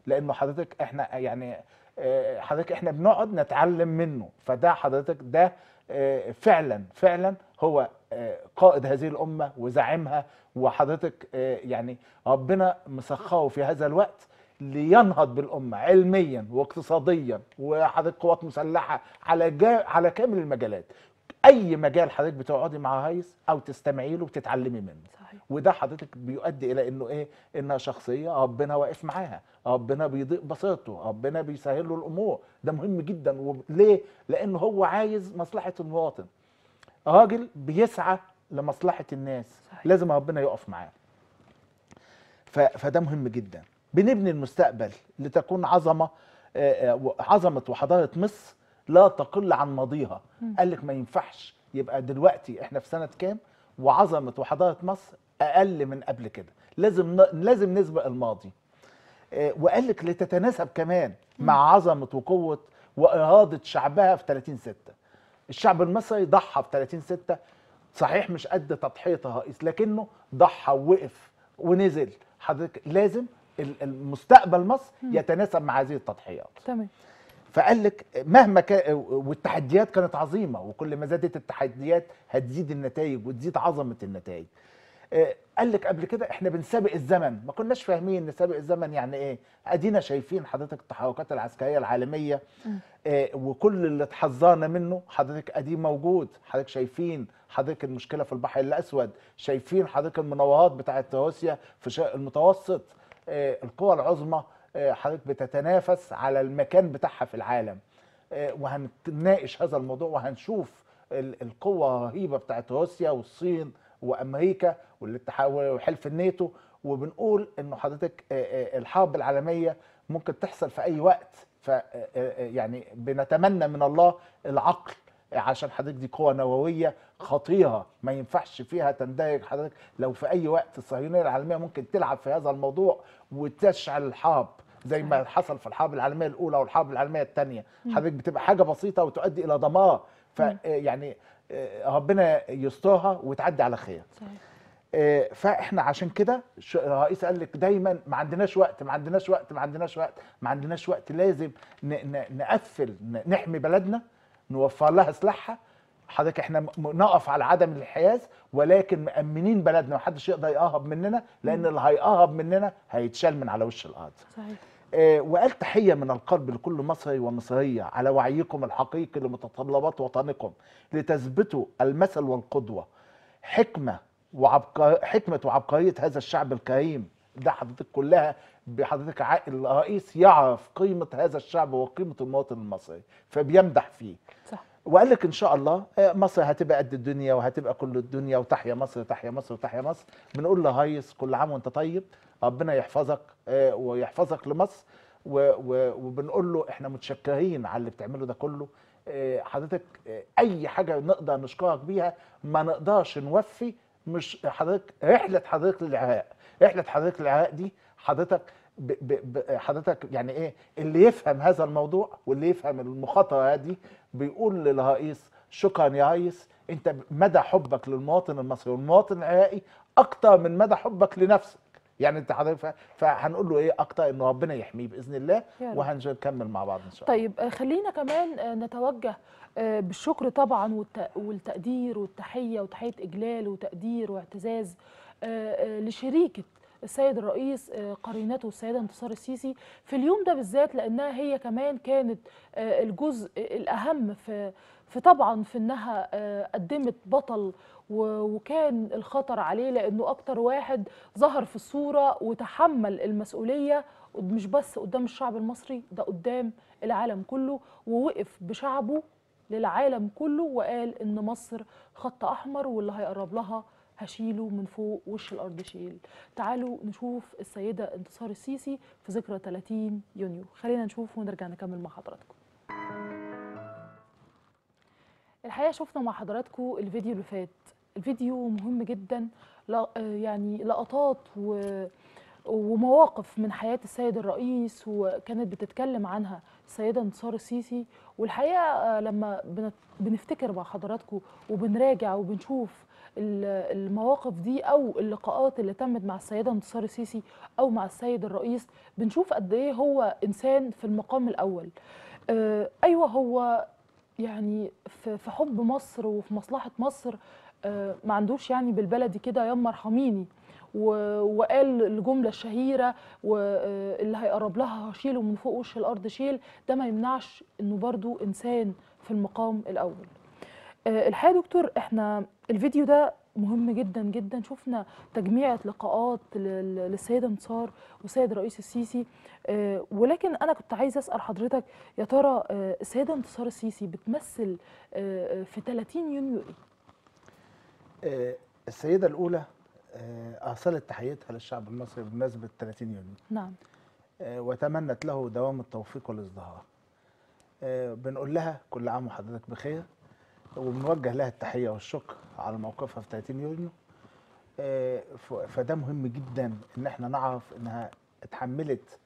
لانه حضرتك احنا يعني آه، حضرتك احنا بنقعد نتعلم منه فده حضرتك ده آه، فعلا فعلا هو آه، قائد هذه الامه وزعيمها وحضرتك يعني ربنا مسخره في هذا الوقت لينهض بالامه علميا واقتصاديا وحضرتك قوات مسلحه على على كامل المجالات اي مجال حضرتك بتقعدي مع هايس او تستمعي له وتتعلمي منه وده حضرتك بيؤدي الى انه ايه انها شخصيه ربنا واقف معاها ربنا بيضيق بصيرته ربنا بيسهل له الامور ده مهم جدا وليه لان هو عايز مصلحه المواطن راجل بيسعى لمصلحه الناس صحيح. لازم ربنا يقف معاه فده مهم جدا بنبني المستقبل لتكون عظمه عظمه وحضاره مصر لا تقل عن ماضيها قال لك ما ينفعش يبقى دلوقتي احنا في سنه كام وعظمه وحضاره مصر اقل من قبل كده لازم لازم نسبق الماضي آه، وقال لك لتتناسب كمان مع عظمه وقوه واراده شعبها في 30 6 الشعب المصري ضحى في 30 6 صحيح مش قد تضحيه رئيس لكنه ضحى ووقف ونزل حضرتك لازم المستقبل مصر يتناسب مع هذه التضحيات تمام فقال لك مهما كان والتحديات كانت عظيمه وكل ما زادت التحديات هتزيد النتائج وتزيد عظمه النتائج آه، قال لك قبل كده احنا بنسابق الزمن ما كناش فاهمين نسابق الزمن يعني ايه ادينا شايفين حضرتك التحركات العسكريه العالميه اه وكل اللي اتحذرنا منه حضرتك قديم موجود حضرتك شايفين حضرتك المشكله في البحر الاسود شايفين حضرتك المناورات بتاعه روسيا في الشرق المتوسط اه القوى العظمى اه حضرتك بتتنافس على المكان بتاعها في العالم اه وهنناقش هذا الموضوع وهنشوف القوه الرهيبه بتاعه روسيا والصين وامريكا والاتحاد وحلف الناتو وبنقول انه حضرتك الحرب العالميه ممكن تحصل في اي وقت ف يعني بنتمنى من الله العقل عشان حضرتك دي قوه نوويه خطيره ما ينفعش فيها تندرج حضرتك لو في اي وقت الصهيونيه العالميه ممكن تلعب في هذا الموضوع وتشعل الحرب زي ما حصل في الحرب العالميه الاولى والحرب العالميه الثانيه حضرتك بتبقى حاجه بسيطه وتؤدي الى دمار فيعني آه، ربنا يسترها وتعدي على خير صحيح. آه، فاحنا عشان كده الرئيس قال لك دايما ما عندناش وقت ما عندناش وقت ما عندناش وقت ما عندناش وقت لازم نقفل نحمي بلدنا نوفر لها سلاحها حضرتك احنا نقف على عدم الحياز ولكن مأمنين بلدنا ومحدش يقدر يقهب مننا لان اللي هيقهب مننا هيتشال من على وش الارض صحيح آه، وقال تحية من القلب لكل مصري ومصرية على وعيكم الحقيقي لمتطلبات وطنكم لتثبتوا المثل والقدوة حكمة وعبق... حكمة وعبقرية هذا الشعب الكريم ده حضرتك كلها بحضرتك عائل الرئيس يعرف قيمة هذا الشعب وقيمة المواطن المصري فبيمدح فيه صح. وقال لك ان شاء الله آه، مصر هتبقى قد الدنيا وهتبقى كل الدنيا وتحيا مصر تحيا مصر تحيا مصر بنقول له هايس كل عام وانت طيب ربنا يحفظك آه، ويحفظك لمصر وبنقول له احنا متشكرين على اللي بتعمله ده كله آه، حضرتك آه، اي حاجه نقدر نشكرك بيها ما نقدرش نوفي مش حضرتك رحله حضرتك للعراق رحله حضرتك للعراق دي حضرتك ب ب ب حضرتك يعني ايه اللي يفهم هذا الموضوع واللي يفهم المخاطره دي بيقول للرئيس شكرا يا ريس انت مدى حبك للمواطن المصري والمواطن العراقي اكتر من مدى حبك لنفسك يعني انت حضرتك فهنقول له ايه اكتر انه ربنا يحميه باذن الله وهنكمل مع بعض ان شاء الله طيب آه، خلينا كمان آه، نتوجه آه، بالشكر طبعا والتقدير والتحيه وتحيه اجلال وتقدير واعتزاز لشريكه السيد الرئيس قرينته السيده انتصار السيسي في اليوم ده بالذات لانها هي كمان كانت الجزء الاهم في في طبعا في انها قدمت بطل وكان الخطر عليه لانه اكتر واحد ظهر في الصوره وتحمل المسؤوليه مش بس قدام الشعب المصري ده قدام العالم كله ووقف بشعبه للعالم كله وقال ان مصر خط احمر واللي هيقرب لها هشيله من فوق وش الارض شيل تعالوا نشوف السيده انتصار السيسي في ذكرى 30 يونيو خلينا نشوف ونرجع نكمل مع حضراتكم الحقيقه شفنا مع حضراتكم الفيديو اللي فات الفيديو مهم جدا يعني لقطات و ومواقف من حياة السيد الرئيس وكانت بتتكلم عنها السيدة انتصار السيسي والحقيقة لما بنفتكر مع حضراتكم وبنراجع وبنشوف المواقف دي أو اللقاءات اللي تمت مع السيدة انتصار السيسي أو مع السيد الرئيس بنشوف قد إيه هو إنسان في المقام الأول آه، أيوة هو يعني في حب مصر وفي مصلحة مصر آه، ما عندوش يعني بالبلدي كده ياما ارحميني وقال الجمله الشهيره واللي آه، هيقرب لها هشيله من فوق وش الارض شيل ده ما يمنعش انه برضو انسان في المقام الاول آه، الحقيقه دكتور احنا الفيديو ده مهم جدا جدا شفنا تجميعة لقاءات للسيدة انتصار والسيد رئيس السيسي ولكن أنا كنت عايزة أسأل حضرتك يا ترى السيدة انتصار السيسي بتمثل في 30 يونيو إيه؟ آه، السيدة الأولى آه، أرسلت تحيتها للشعب المصري بمناسبة 30 يونيو نعم آه، وتمنت له دوام التوفيق والازدهار بنقول لها كل عام وحضرتك بخير وبنوجه لها التحية والشكر على موقفها في 30 يونيو فده مهم جدا ان احنا نعرف انها اتحملت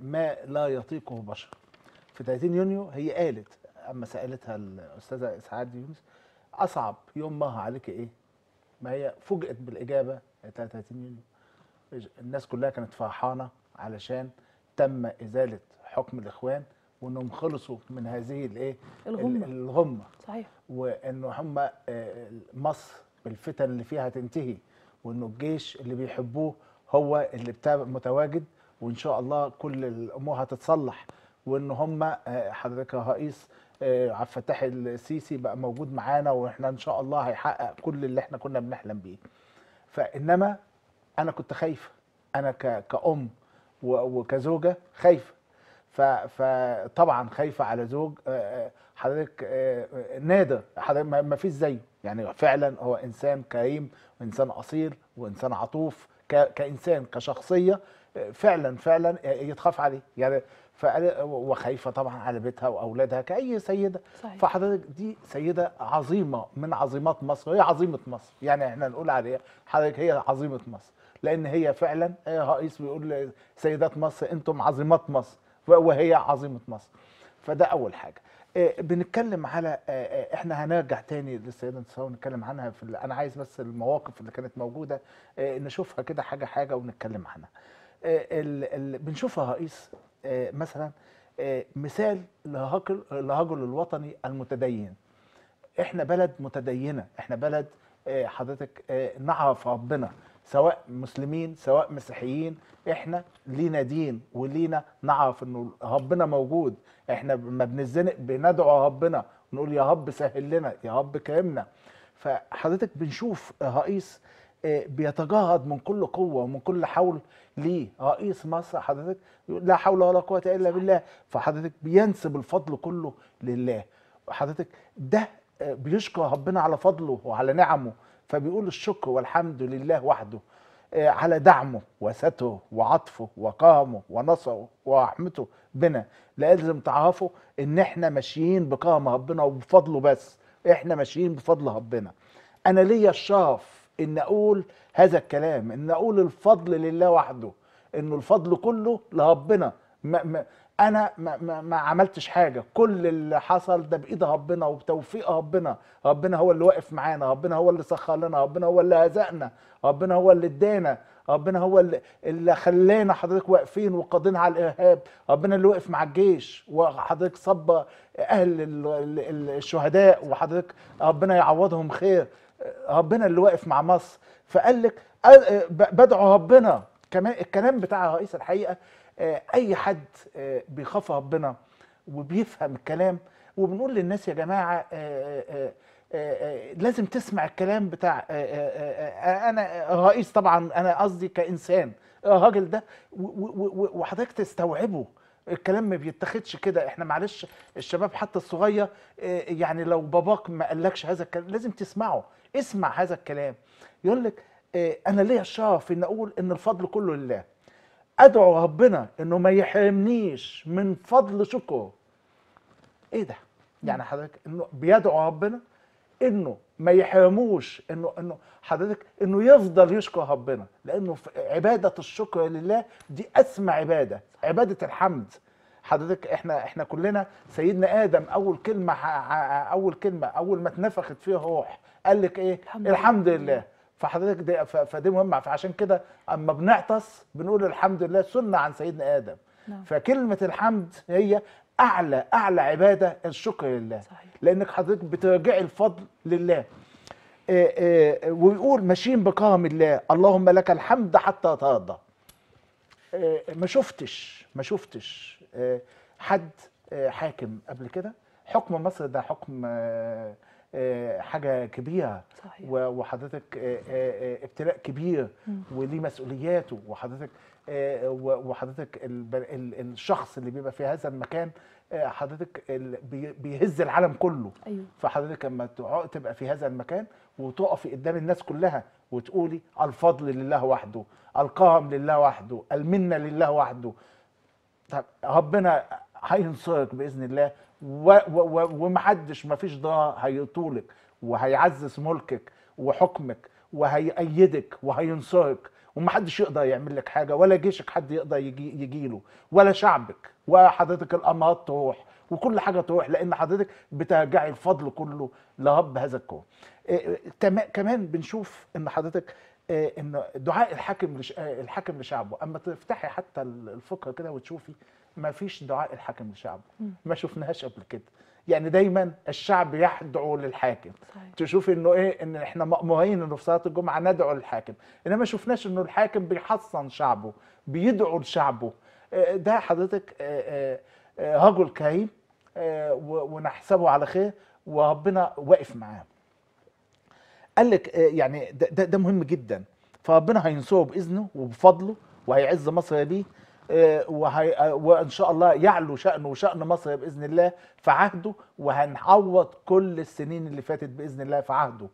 ما لا يطيقه بشر في 30 يونيو هي قالت اما سالتها الاستاذه إسعاد يونس اصعب يوم مها عليك ايه ما هي فوجئت بالاجابه 33 يونيو الناس كلها كانت فرحانه علشان تم ازاله حكم الاخوان وانهم خلصوا من هذه الايه الغمه الغمه صحيح وان هم آه، مصر بالفتن اللي فيها هتنتهي وانه الجيش اللي بيحبوه هو اللي بتاع متواجد وان شاء الله كل الامور هتتصلح وان هم آه، حضرتك يا رئيس آه، عبد الفتاح السيسي بقى موجود معانا واحنا ان شاء الله هيحقق كل اللي احنا كنا بنحلم بيه فانما انا كنت خايفه انا كأم وكزوجه خايفه فطبعا خايفه على زوج آه، آه، حضرتك نادر حضرتك ما فيش زيه يعني فعلا هو انسان كريم وانسان اصيل وانسان عطوف كانسان كشخصيه فعلا فعلا يتخاف عليه يعني وخايفه طبعا على بيتها واولادها كاي سيده صحيح. فحضرتك دي سيده عظيمه من عظيمات مصر هي عظيمه مصر يعني احنا نقول عليها حضرتك هي عظيمه مصر لان هي فعلا رئيس بيقول لسيدات مصر انتم عظيمات مصر وهي عظيمه مصر فده اول حاجه آه، بنتكلم على آه، آه، احنا هنرجع تاني للسيده انتصار ونتكلم عنها في انا عايز بس المواقف اللي كانت موجوده نشوفها كده حاجه حاجه ونتكلم عنها بنشوفها رئيس آه، مثلا آه، مثال الهجر الوطني المتدين احنا بلد متدينه احنا بلد آه، حضرتك نعرف ربنا سواء مسلمين سواء مسيحيين احنا لينا دين ولينا نعرف ان ربنا موجود احنا ما بنزنق بندعو ربنا ونقول يا رب سهل لنا يا رب كرمنا فحضرتك بنشوف رئيس بيتجاهد من كل قوة ومن كل حول ليه رئيس مصر حضرتك لا حول ولا قوة إلا بالله فحضرتك بينسب الفضل كله لله حضرتك ده بيشكر ربنا على فضله وعلى نعمه فبيقول الشكر والحمد لله وحده آه، على دعمه وستره وعطفه وقامه ونصره ورحمته بنا لازم تعرفوا ان احنا ماشيين بكرم ربنا وبفضله بس احنا ماشيين بفضل ربنا انا ليا الشرف ان اقول هذا الكلام ان اقول الفضل لله وحده انه الفضل كله لربنا ما ما انا ما, ما, ما عملتش حاجه كل اللي حصل ده بايد ربنا وبتوفيق ربنا ربنا هو اللي واقف معانا ربنا هو اللي سخر لنا ربنا هو اللي رزقنا ربنا هو اللي ادانا ربنا هو اللي, اللي خلانا حضرتك واقفين وقاضين على الارهاب ربنا اللي وقف مع الجيش وحضرتك صب اهل الشهداء وحضرتك ربنا يعوضهم خير ربنا اللي واقف مع مصر فقال لك بدعو ربنا كمان الكلام بتاع الرئيس الحقيقه آه، اي حد آه، بيخاف ربنا وبيفهم الكلام وبنقول للناس يا جماعه آه، لازم تسمع الكلام بتاع انا الرئيس طبعا انا قصدي كانسان الراجل ده وحضرتك تستوعبه الكلام ما بيتاخدش كده احنا معلش الشباب حتى الصغير آه، يعني لو باباك ما قالكش هذا الكلام لازم تسمعه اسمع هذا الكلام يقول لك آه، انا ليا الشرف ان اقول ان الفضل كله لله ادعو ربنا انه ما يحرمنيش من فضل شكره ايه ده يعني حضرتك انه بيدعو ربنا انه ما يحرموش انه انه حضرتك انه يفضل يشكر ربنا لانه عباده الشكر لله دي اسمى عباده عباده الحمد حضرتك احنا احنا كلنا سيدنا ادم اول كلمه اول كلمه اول ما اتنفخت فيه روح قال لك ايه الحمد, الحمد لله, لله. فحضرتك دي فدي مهمه فعشان كده اما بنعطس بنقول الحمد لله سنه عن سيدنا ادم نعم. فكلمه الحمد هي اعلى اعلى عباده الشكر لله صحيح. لانك حضرتك بترجعي الفضل لله آه، آه، ويقول ماشيين بكرم الله اللهم لك الحمد حتى ترضى آه، ما شفتش ما شفتش حد حاكم قبل كده حكم مصر ده حكم حاجة كبيرة صحيح. وحضرتك ابتلاء كبير وليه مسؤولياته وحضرتك وحضرتك الشخص اللي بيبقى في هذا المكان آه، حضرتك بيهز العالم كله أيوه. فحضرتك لما تبقى في هذا المكان وتقفي قدام الناس كلها وتقولي الفضل لله وحده القهم لله وحده المنه لله وحده طب ربنا هينصرك باذن الله ومحدش مفيش ضرر هيطولك وهيعزز ملكك وحكمك وهيأيدك وهينصرك ومحدش يقدر يعمل لك حاجه ولا جيشك حد يقدر يجي له ولا شعبك وحضرتك الامارات تروح وكل حاجه تروح لان حضرتك بترجعي الفضل كله لرب هذا الكون آه، آه، كمان بنشوف ان حضرتك آه، ان دعاء الحاكم الحاكم لشعبه اما تفتحي حتى الفقره كده وتشوفي ما فيش دعاء الحاكم لشعبه ما شفناهاش قبل كده يعني دايما الشعب يدعو للحاكم صحيح. تشوف انه ايه ان احنا مأمورين انه في صلاه الجمعه ندعو للحاكم انما شفناش انه الحاكم بيحصن شعبه بيدعو لشعبه آه، ده حضرتك آه، آه، رجل كريم ونحسبه على خير وربنا واقف معاه قال لك يعني ده, ده, مهم جدا فربنا هينصره باذنه وبفضله وهيعز مصر بيه آه، آه، وان شاء الله يعلو شانه وشان مصر باذن الله في عهده وهنعوض كل السنين اللي فاتت باذن الله في عهده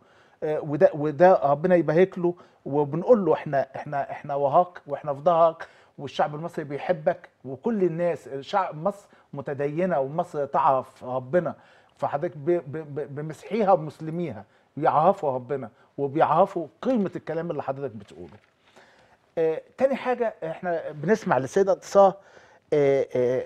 آه، وده وده ربنا يبارك له وبنقول له احنا احنا احنا وهاك واحنا في ظهرك والشعب المصري بيحبك وكل الناس شعب مصر متدينه ومصر تعرف ربنا فحضرتك بمسيحيها ومسلميها يعرفوا ربنا وبيعرفوا قيمه الكلام اللي حضرتك بتقوله آه تاني حاجه احنا بنسمع للسيده اتصاء آه آه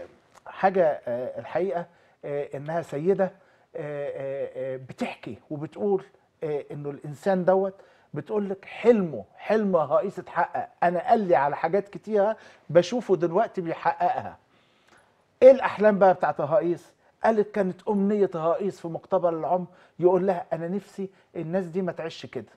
حاجه آه الحقيقه آه انها سيده آه،, آه آه بتحكي وبتقول آه انه الانسان دوت بتقول لك حلمه حلم رئيس اتحقق انا قال لي على حاجات كتيره بشوفه دلوقتي بيحققها ايه الاحلام بقى بتاعت الرئيس قالت كانت امنيه الرئيس في مقتبل العمر يقول لها انا نفسي الناس دي ما تعيش كده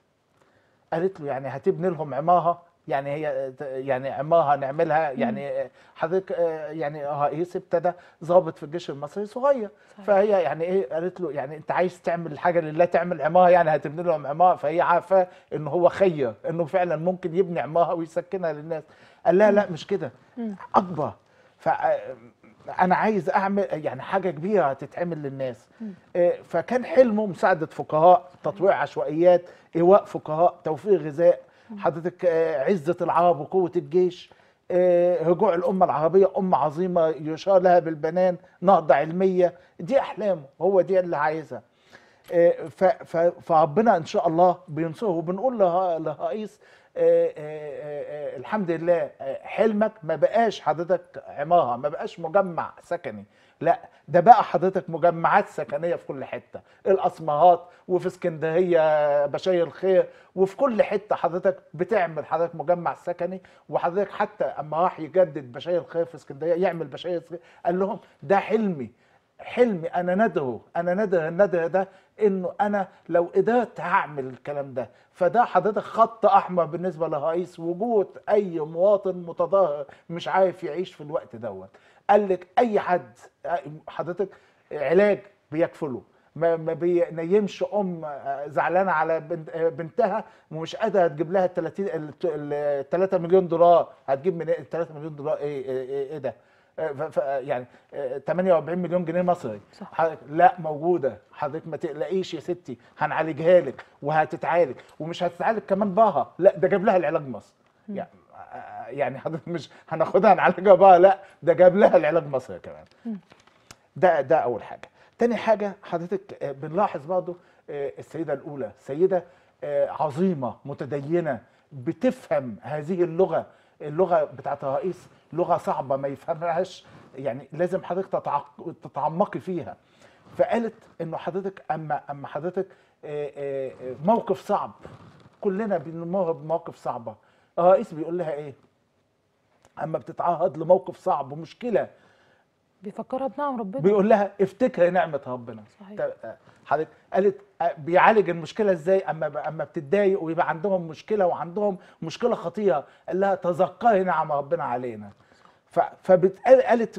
قالت له يعني هتبني لهم عماره يعني هي يعني عماها نعملها يعني حضرتك آه، يعني رئيس آه، ابتدى ظابط في الجيش المصري صغير صحيح. فهي يعني ايه قالت له يعني انت عايز تعمل الحاجه لله تعمل عماها يعني هتبني لهم عماها فهي عارفه ان هو خير انه فعلا ممكن يبني عماها ويسكنها للناس قال لها لا مش كده اكبر ف آه، انا عايز اعمل يعني حاجه كبيره هتتعمل للناس فكان حلمه مساعده فقهاء تطوير عشوائيات ايواء فقهاء توفير غذاء حضرتك آه، عزه العرب وقوه الجيش آه، رجوع الأمة العربية أمة عظيمة يشار لها بالبنان نهضة علمية دي أحلامه هو دي اللي عايزها آه، فربنا إن شاء الله بينصره وبنقول لرئيس الحمد لله حلمك ما بقاش حضرتك عمارة ما بقاش مجمع سكني لا ده بقى حضرتك مجمعات سكنيه في كل حته الأصمهات وفي اسكندريه بشاير الخير وفي كل حته حضرتك بتعمل حضرتك مجمع سكني وحضرتك حتى اما راح يجدد بشاير الخير في اسكندريه يعمل بشاير الخير قال لهم ده حلمي حلمي انا ندره انا ندره الندر ده انه انا لو قدرت هعمل الكلام ده فده حضرتك خط احمر بالنسبه لرئيس وجود اي مواطن متظاهر مش عارف يعيش في الوقت دوت قال لك اي حد حضرتك علاج بيكفله ما ما بينيمش ام زعلانه على بنتها ومش قادره تجيب لها ال 30 ال 3 مليون دولار هتجيب من إيه؟ ال 3 مليون دولار ايه ايه, إيه, إيه ده؟ يعني 48 مليون جنيه مصري صح. لا موجوده حضرتك ما تقلقيش يا ستي هنعالجها لك وهتتعالج ومش هتتعالج كمان بها لا ده جاب لها العلاج مصر يعني يعني حضرتك مش هناخدها نعالجها بقى لا ده جاب لها العلاج مصري كمان ده ده اول حاجه تاني حاجه حضرتك آه، بنلاحظ برضه آه، السيده الاولى سيده آه، عظيمه متدينه بتفهم هذه اللغه اللغه بتاعت الرئيس لغه صعبه ما يفهمهاش يعني لازم حضرتك تتعمقي فيها فقالت انه حضرتك اما اما حضرتك موقف صعب كلنا بنمر بمواقف صعبه الرئيس بيقول لها ايه اما بتتعهد لموقف صعب ومشكله بيفكرها بنعم ربنا بيقول لها افتكري نعمه ربنا صحيح آه، حضرتك قالت آه، بيعالج المشكله ازاي اما اما بتتضايق ويبقى عندهم مشكله وعندهم مشكله خطيره قال لها تذكري نعم ربنا علينا فقالت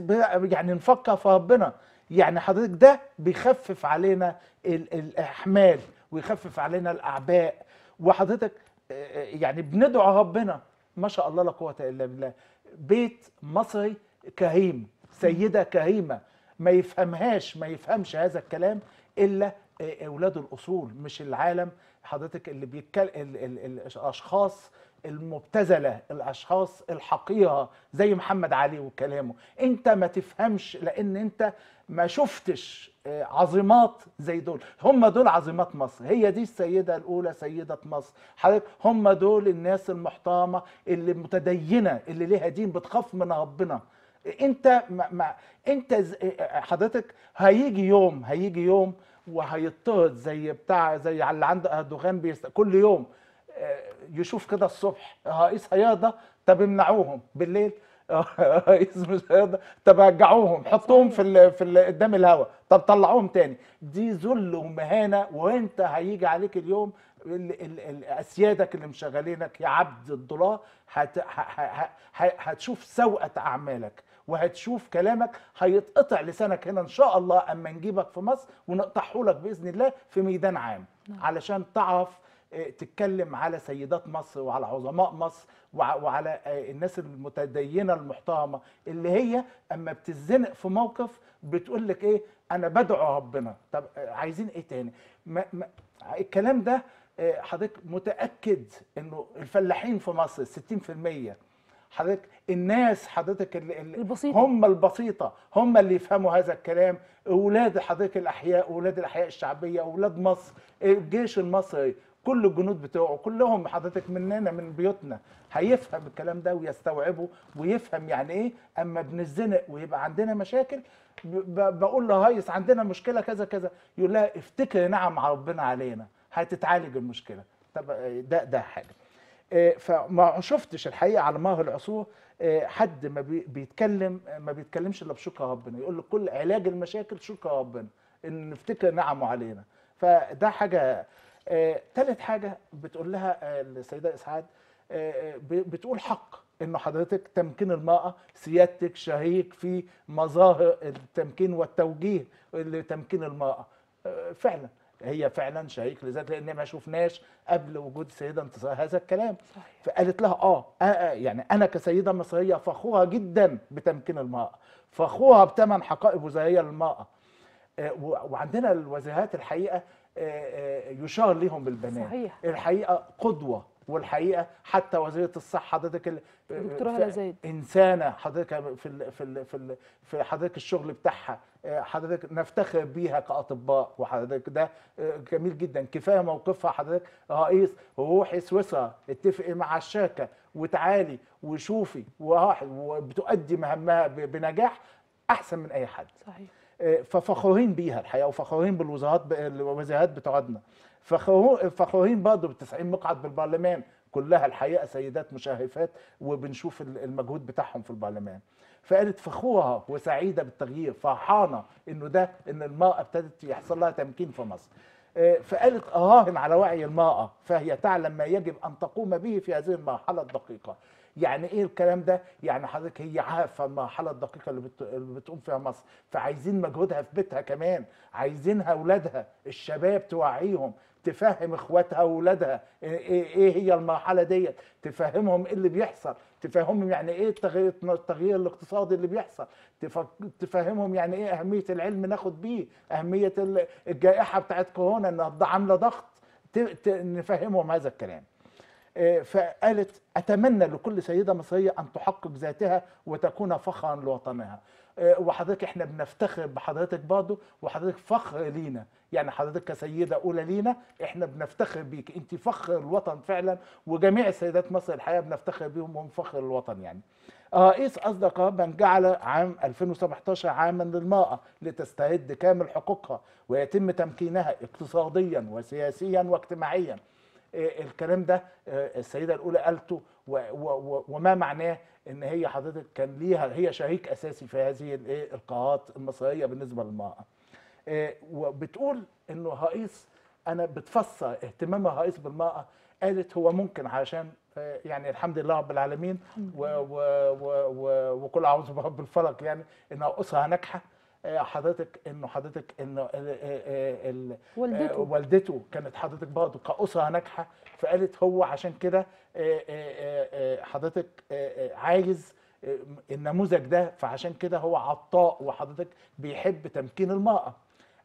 يعني نفكر في ربنا يعني حضرتك ده بيخفف علينا الاحمال ويخفف علينا الاعباء وحضرتك آه، يعني بندعو ربنا ما شاء الله لا قوه الا بالله بيت مصري كريم سيده كريمه ما يفهمهاش ما يفهمش هذا الكلام الا آه، اولاد الاصول مش العالم حضرتك اللي بيتكلم الاشخاص المبتذله الاشخاص الحقيره زي محمد علي وكلامه انت ما تفهمش لان انت ما شفتش آه، عظيمات زي دول هم دول عظيمات مصر هي دي السيدة الأولى سيدة مصر حضرتك هم دول الناس المحترمة اللي متدينة اللي ليها دين بتخاف من ربنا انت ما ما انت آه، آه، حضرتك هيجي يوم هيجي يوم وهيضطهد زي بتاع زي اللي عنده اردوغان كل يوم آه، يشوف كده الصبح رئيس هيقضى طب امنعوهم بالليل آه، رئيس مش هيقضى طب رجعوهم حطوهم في الـ في الـ قدام الهواء طب طلعوهم تاني دي ذل ومهانه وانت هيجي عليك اليوم اسيادك اللي مشغلينك يا عبد الدولار هتشوف سوءة اعمالك وهتشوف كلامك هيتقطع لسانك هنا ان شاء الله اما نجيبك في مصر ونقطعه لك باذن الله في ميدان عام نعم. علشان تعرف آه، تتكلم على سيدات مصر وعلى عظماء مصر وعلى آه، الناس المتدينه المحترمه اللي هي اما بتتزنق في موقف بتقول لك ايه انا بدعو ربنا طب آه، عايزين ايه تاني ما ما الكلام ده حضرتك متاكد انه الفلاحين في مصر 60% حضرتك الناس حضرتك اللي البسيطة. هم البسيطة هم اللي يفهموا هذا الكلام أولاد حضرتك الأحياء أولاد الأحياء الشعبية أولاد مصر الجيش المصري كل الجنود بتوعه كلهم حضرتك مننا من بيوتنا هيفهم الكلام ده ويستوعبه ويفهم يعني ايه اما بنزنق ويبقى عندنا مشاكل بقول له هايس عندنا مشكله كذا كذا يقول لها افتكري نعم ربنا علينا هتتعالج المشكله طب ده ده حاجه آه، فما شفتش الحقيقه على ماه العصور آه، حد ما بيتكلم ما بيتكلمش الا بشكر ربنا يقول لكل علاج المشاكل شكر ربنا ان نفتكر نعمه علينا فده حاجه ثالث آه، حاجه بتقول لها آه، السيده اسعاد آه، بتقول حق انه حضرتك تمكين المراه سيادتك شهيك في مظاهر التمكين والتوجيه لتمكين المراه فعلا هي فعلا شهيك لذات لان ما شفناش قبل وجود السيده انتصار هذا الكلام صحيح. فقالت لها آه, اه يعني انا كسيده مصريه فخوره جدا بتمكين المراه فخوره بثمن حقائب وزاريه للمراه وعندنا الوزيرات الحقيقه يشار ليهم بالبنات صحيح. الحقيقه قدوه والحقيقه حتى وزيره الصحه حضرتك الدكتوره هلا زيد انسانه حضرتك في الـ في الـ في, الـ في حضرتك الشغل بتاعها آه، حضرتك نفتخر بيها كاطباء وحضرتك ده آه، جميل جدا كفايه موقفها حضرتك رئيس روحي سويسرا اتفقي مع الشركه وتعالي وشوفي وبتؤدي مهمها بنجاح احسن من اي حد صحيح ففخورين بيها الحقيقه وفخورين بالوزارات الوزارات بتوعنا فخورين برضه بال 90 مقعد بالبرلمان كلها الحقيقه سيدات مشرفات وبنشوف المجهود بتاعهم في البرلمان. فقالت فخورة وسعيدة بالتغيير فرحانة انه ده ان المرأة ابتدت يحصل لها تمكين في مصر آه، فقالت أراهن آه، على وعي المرأة فهي تعلم ما يجب أن تقوم به في هذه المرحلة الدقيقة يعني ايه الكلام ده يعني حضرتك هي عارفه المرحله الدقيقه اللي, بتقوم فيها مصر فعايزين مجهودها في بيتها كمان عايزينها اولادها الشباب توعيهم تفهم اخواتها واولادها إيه،, إيه،, ايه هي المرحله ديت تفهمهم ايه اللي بيحصل تفهمهم يعني ايه التغيير, التغيير الاقتصادي اللي بيحصل تفهمهم يعني ايه اهميه العلم ناخد بيه اهميه الجائحه بتاعت كورونا انها عامله ضغط نفهمهم هذا الكلام آه، فقالت أتمنى لكل سيدة مصرية أن تحقق ذاتها وتكون فخرا لوطنها آه، وحضرتك احنا بنفتخر بحضرتك برضه وحضرتك فخر لينا يعني حضرتك كسيده اولى لينا احنا بنفتخر بيك انت فخر الوطن فعلا وجميع سيدات مصر الحقيقه بنفتخر بيهم وهم فخر الوطن يعني رئيس آه، اصدق من جعل عام 2017 عاما للمراه لتسترد كامل حقوقها ويتم تمكينها اقتصاديا وسياسيا واجتماعيا آه، الكلام ده آه، السيده الاولى قالته وما معناه ان هي حضرتك كان ليها هي شريك اساسي في هذه إيه، القاعات المصريه بالنسبه للمراه آه، وبتقول انه هائس انا بتفسر اهتمامها هائس بالمراه قالت هو ممكن عشان يعني الحمد لله رب العالمين وكل اعوذ برب الفلق يعني انها اسره ناجحه آه، حضرتك انه حضرتك انه آه، آه، والدته والدته كانت حضرتك برضه كاسره ناجحه فقالت هو عشان كده حضرتك عايز النموذج ده فعشان كده هو عطاء وحضرتك بيحب تمكين المراه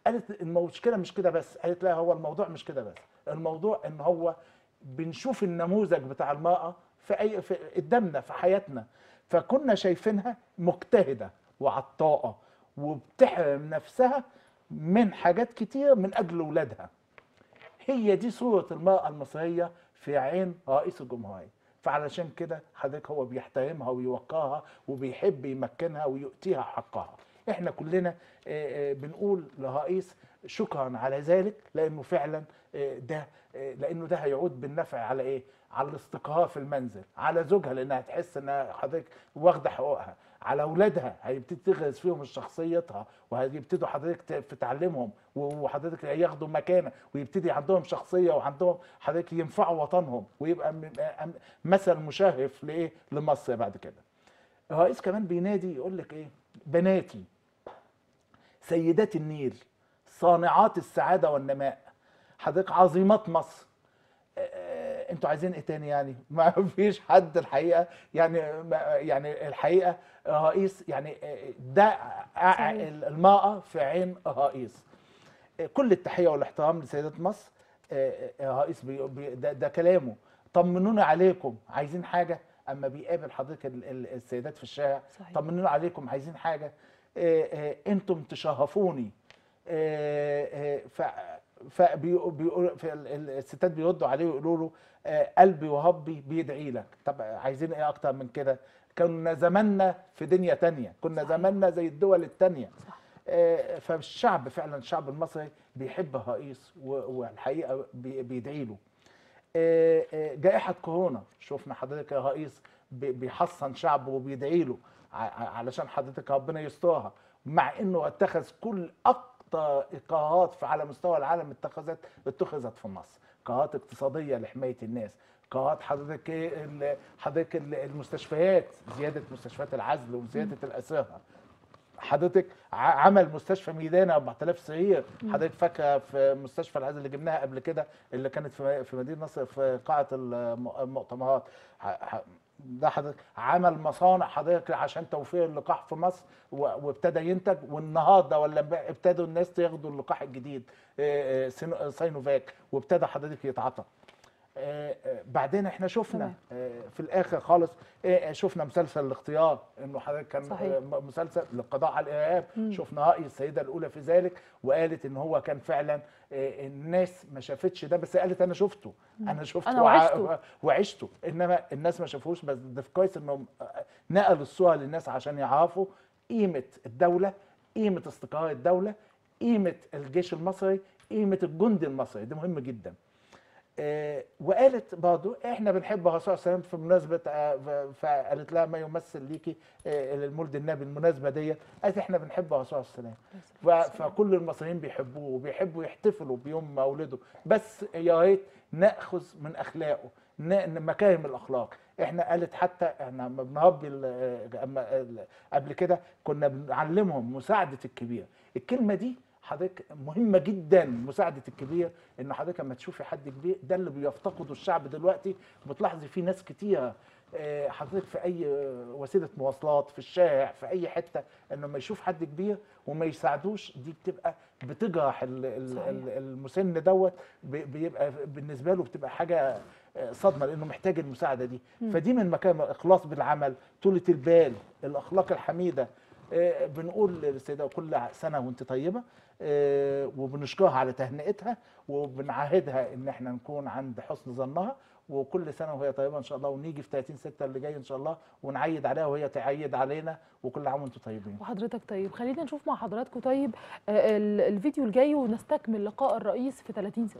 قالت المشكله مش كده بس قالت لا هو الموضوع مش كده بس الموضوع ان هو بنشوف النموذج بتاع المراه في اي في قدامنا في حياتنا فكنا شايفينها مجتهده وعطاءه وبتحرم نفسها من حاجات كتير من أجل اولادها هي دي صورة المرأة المصرية في عين رئيس الجمهورية فعلشان كده حضرتك هو بيحترمها ويوقعها وبيحب يمكنها ويؤتيها حقها احنا كلنا آه، آه، بنقول لرئيس شكرا على ذلك لانه فعلا آه، ده لانه ده هيعود بالنفع على ايه على الاستقرار في المنزل على زوجها لانها تحس انها حضرتك واخده حقوقها على اولادها هيبتدي تغرس فيهم شخصيتها وهيبتدوا حضرتك في تعلمهم وحضرتك ياخدوا مكانه ويبتدي عندهم شخصيه وعندهم حضرتك ينفعوا وطنهم ويبقى مثل مشرف لايه لمصر بعد كده الرئيس كمان بينادي يقول لك ايه بناتي سيدات النيل صانعات السعاده والنماء حضرتك عظيمات مصر انتوا عايزين ايه تاني يعني ما فيش حد الحقيقه يعني يعني الحقيقه رئيس يعني ده الماء في عين رئيس كل التحيه والاحترام لسيدات مصر آه، آه، رئيس ده, كلامه طمنونا عليكم عايزين حاجه اما بيقابل حضرتك السيدات في الشارع صحيح. طمنونا عليكم عايزين حاجه آه، انتم تشرفوني فبيقول الستات بيردوا عليه ويقولوا له آه، قلبي وهبي بيدعي لك طب عايزين ايه اكتر من كده كنا زماننا في دنيا تانية كنا زماننا زي الدول التانية آه، فالشعب فعلا الشعب المصري بيحب الرئيس والحقيقه بيدعي له آه، جائحه كورونا شفنا حضرتك يا رئيس بيحصن شعبه وبيدعي له علشان حضرتك ربنا يسترها مع انه اتخذ كل قرارات على مستوى العالم اتخذت اتخذت في مصر قرارات اقتصاديه لحمايه الناس قرارات حضرتك ايه حضرتك المستشفيات زياده مستشفيات العزل وزياده الاسره حضرتك عمل مستشفى ميدان 4000 سرير حضرتك فاكره في مستشفى العزل اللي جبناها قبل كده اللي كانت في مدينه نصر في قاعه المؤتمرات ده حضرتك عمل مصانع حضرتك عشان توفير اللقاح في مصر وابتدى ينتج والنهارده ولا ابتدوا الناس تاخدوا اللقاح الجديد سينوفاك وابتدى حضرتك يتعطى آه، آه، بعدين احنا شفنا آه، في الاخر خالص إيه، إيه، شفنا مسلسل الاختيار انه حضرتك كان صحيح. مسلسل للقضاء على الارهاب شفنا راي السيده الاولى في ذلك وقالت ان هو كان فعلا الناس ما شافتش ده بس قالت انا شفته انا شفته أنا وعشته. وعشته انما الناس ما شافوش بس ده كويس انهم نقلوا الصوره للناس عشان يعرفوا قيمه الدوله قيمه استقرار الدوله قيمه الجيش المصري قيمه الجندي المصري ده مهم جدا آه، وقالت برضه احنا بنحب الرسول صلى الله عليه وسلم في مناسبه آه، فقالت لها ما يمثل ليكي آه، المولد النبي المناسبه ديت قالت احنا بنحب الرسول صلى الله عليه وسلم فكل المصريين بيحبوه وبيحبوا يحتفلوا بيوم مولده بس يا ريت ناخذ من اخلاقه مكارم الاخلاق احنا قالت حتى احنا لما بنربي قبل كده كنا بنعلمهم مساعده الكبير الكلمه دي حضرتك مهمه جدا مساعده الكبير ان حضرتك لما تشوفي حد كبير ده اللي بيفتقده الشعب دلوقتي بتلاحظي في ناس كتيره آه، حضرتك في اي آه، وسيله مواصلات في الشارع في اي حته انه ما يشوف حد كبير وما يساعدوش دي بتبقى بتجرح المسن دوت بيبقى بالنسبه له بتبقى حاجه آه، صدمه لانه محتاج المساعده دي فدي من مكان الاخلاص بالعمل طولة البال الاخلاق الحميده بنقول للسيده كل سنه وانت طيبه آه، وبنشكرها على تهنئتها وبنعهدها ان احنا نكون عند حسن ظنها وكل سنه وهي طيبه ان شاء الله ونيجي في 30 6 اللي جاي ان شاء الله ونعيد عليها وهي تعيد علينا وكل عام وانتم طيبين. وحضرتك طيب خلينا نشوف مع حضراتكم طيب آه، الفيديو الجاي ونستكمل لقاء الرئيس في 30 6.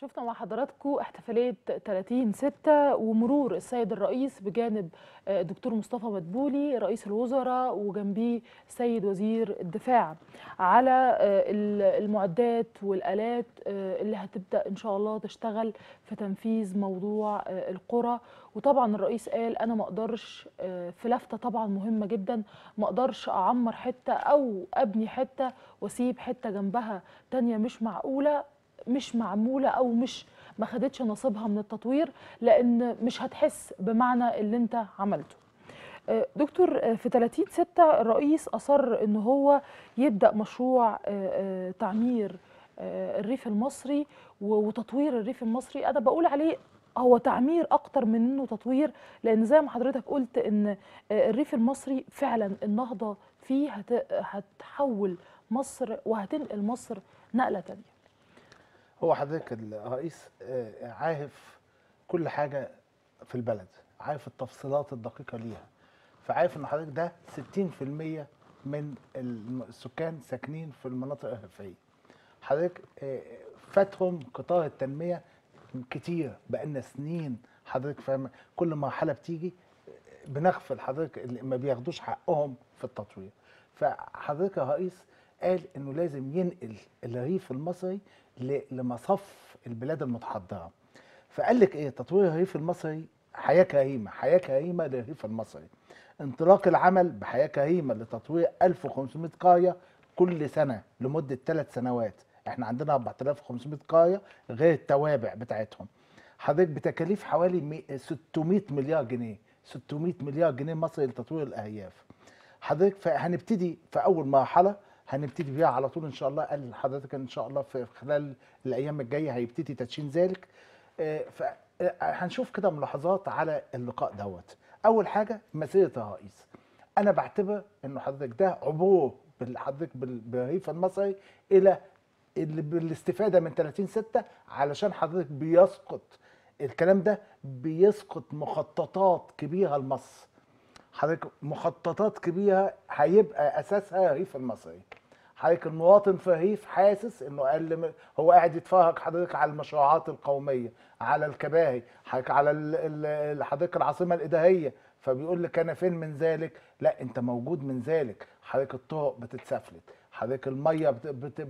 شفنا مع حضراتكم احتفاليه 30 6 ومرور السيد الرئيس بجانب الدكتور آه، مصطفى مدبولي رئيس الوزراء وجنبيه السيد وزير الدفاع على آه، المعدات والالات آه، اللي هتبدا ان شاء الله تشتغل في تنفيذ موضوع القرى وطبعا الرئيس قال انا ما اقدرش في لفته طبعا مهمه جدا ما اقدرش اعمر حته او ابني حته واسيب حته جنبها تانية مش معقوله مش معموله او مش ما خدتش نصيبها من التطوير لان مش هتحس بمعنى اللي انت عملته آه، دكتور آه، في 30 6 الرئيس اصر ان هو يبدا مشروع آه، تعمير الريف المصري وتطوير الريف المصري انا بقول عليه هو تعمير اكتر من انه تطوير لان زي ما حضرتك قلت ان الريف المصري فعلا النهضه فيه هتحول مصر وهتنقل مصر نقله تانية هو حضرتك الرئيس آه، عارف كل حاجه في البلد عارف التفصيلات الدقيقه ليها فعارف ان حضرتك ده 60% من السكان ساكنين في المناطق الريفيه حضرتك آه، فاتهم قطار التنميه كتير بقالنا سنين حضرتك فاهم كل مرحله بتيجي آه، بنغفل حضرتك ما بياخدوش حقهم في التطوير فحضرتك يا رئيس قال انه لازم ينقل الريف المصري لمصف البلاد المتحضره فقال لك ايه تطوير الريف المصري حياه كريمه حياه كريمه للريف المصري انطلاق العمل بحياه كريمه لتطوير 1500 قريه كل سنه لمده ثلاث سنوات احنا عندنا 4500 قريه غير التوابع بتاعتهم حضرتك بتكاليف حوالي 600 مليار جنيه 600 مليار جنيه مصري لتطوير الارياف. حضرتك فهنبتدي في اول مرحله هنبتدي بيها على طول ان شاء الله قال لحضرتك ان شاء الله في خلال الايام الجايه هيبتدي تدشين ذلك آه، آه، هنشوف كده ملاحظات على اللقاء دوت اول حاجه مسيره الرئيس انا بعتبر ان حضرتك ده عبور حضرتك بالرئيس المصري الى اللي بالاستفاده من 30 6 علشان حضرتك بيسقط الكلام ده بيسقط مخططات كبيره لمصر حضرتك مخططات كبيره هيبقى اساسها الريف المصري حضرتك المواطن فهيف حاسس انه اقل هو قاعد يتفرج حضرتك على المشروعات القوميه على الكباهي حضرتك على حضرتك العاصمه الادهيه فبيقول لك انا فين من ذلك لا انت موجود من ذلك حضرتك الطرق بتتسفلت حضرتك الميه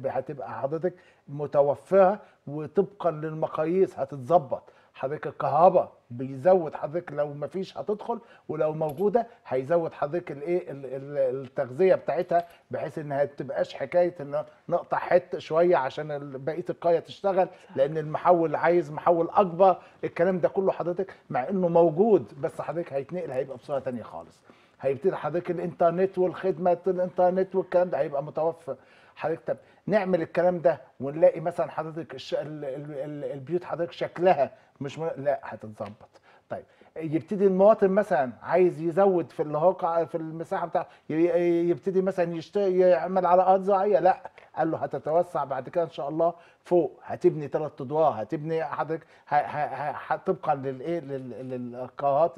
هتبقى حضرتك متوفره وطبقا للمقاييس هتتظبط حضرتك الكهرباء بيزود حضرتك لو ما فيش هتدخل ولو موجوده هيزود حضرتك الايه التغذيه بتاعتها بحيث انها ما تبقاش حكايه ان نقطع حته شويه عشان بقيه القايه تشتغل لان المحول عايز محول اكبر الكلام ده كله حضرتك مع انه موجود بس حضرتك هيتنقل هيبقى بصوره ثانيه خالص هيبتدي حضرتك الانترنت والخدمه الانترنت والكلام ده هيبقى متوفر حضرتك طب نعمل الكلام ده ونلاقي مثلا حضرتك الش... ال... ال... البيوت حضرتك شكلها مش م... لا هتتظبط طيب يبتدي المواطن مثلا عايز يزود في الهقعة في المساحه بتاعته يبتدي مثلا يشتري يعمل على ارض زراعيه لا قال له هتتوسع بعد كده ان شاء الله فوق هتبني ثلاث ادوار هتبني حضرتك طبقا للايه للقاهات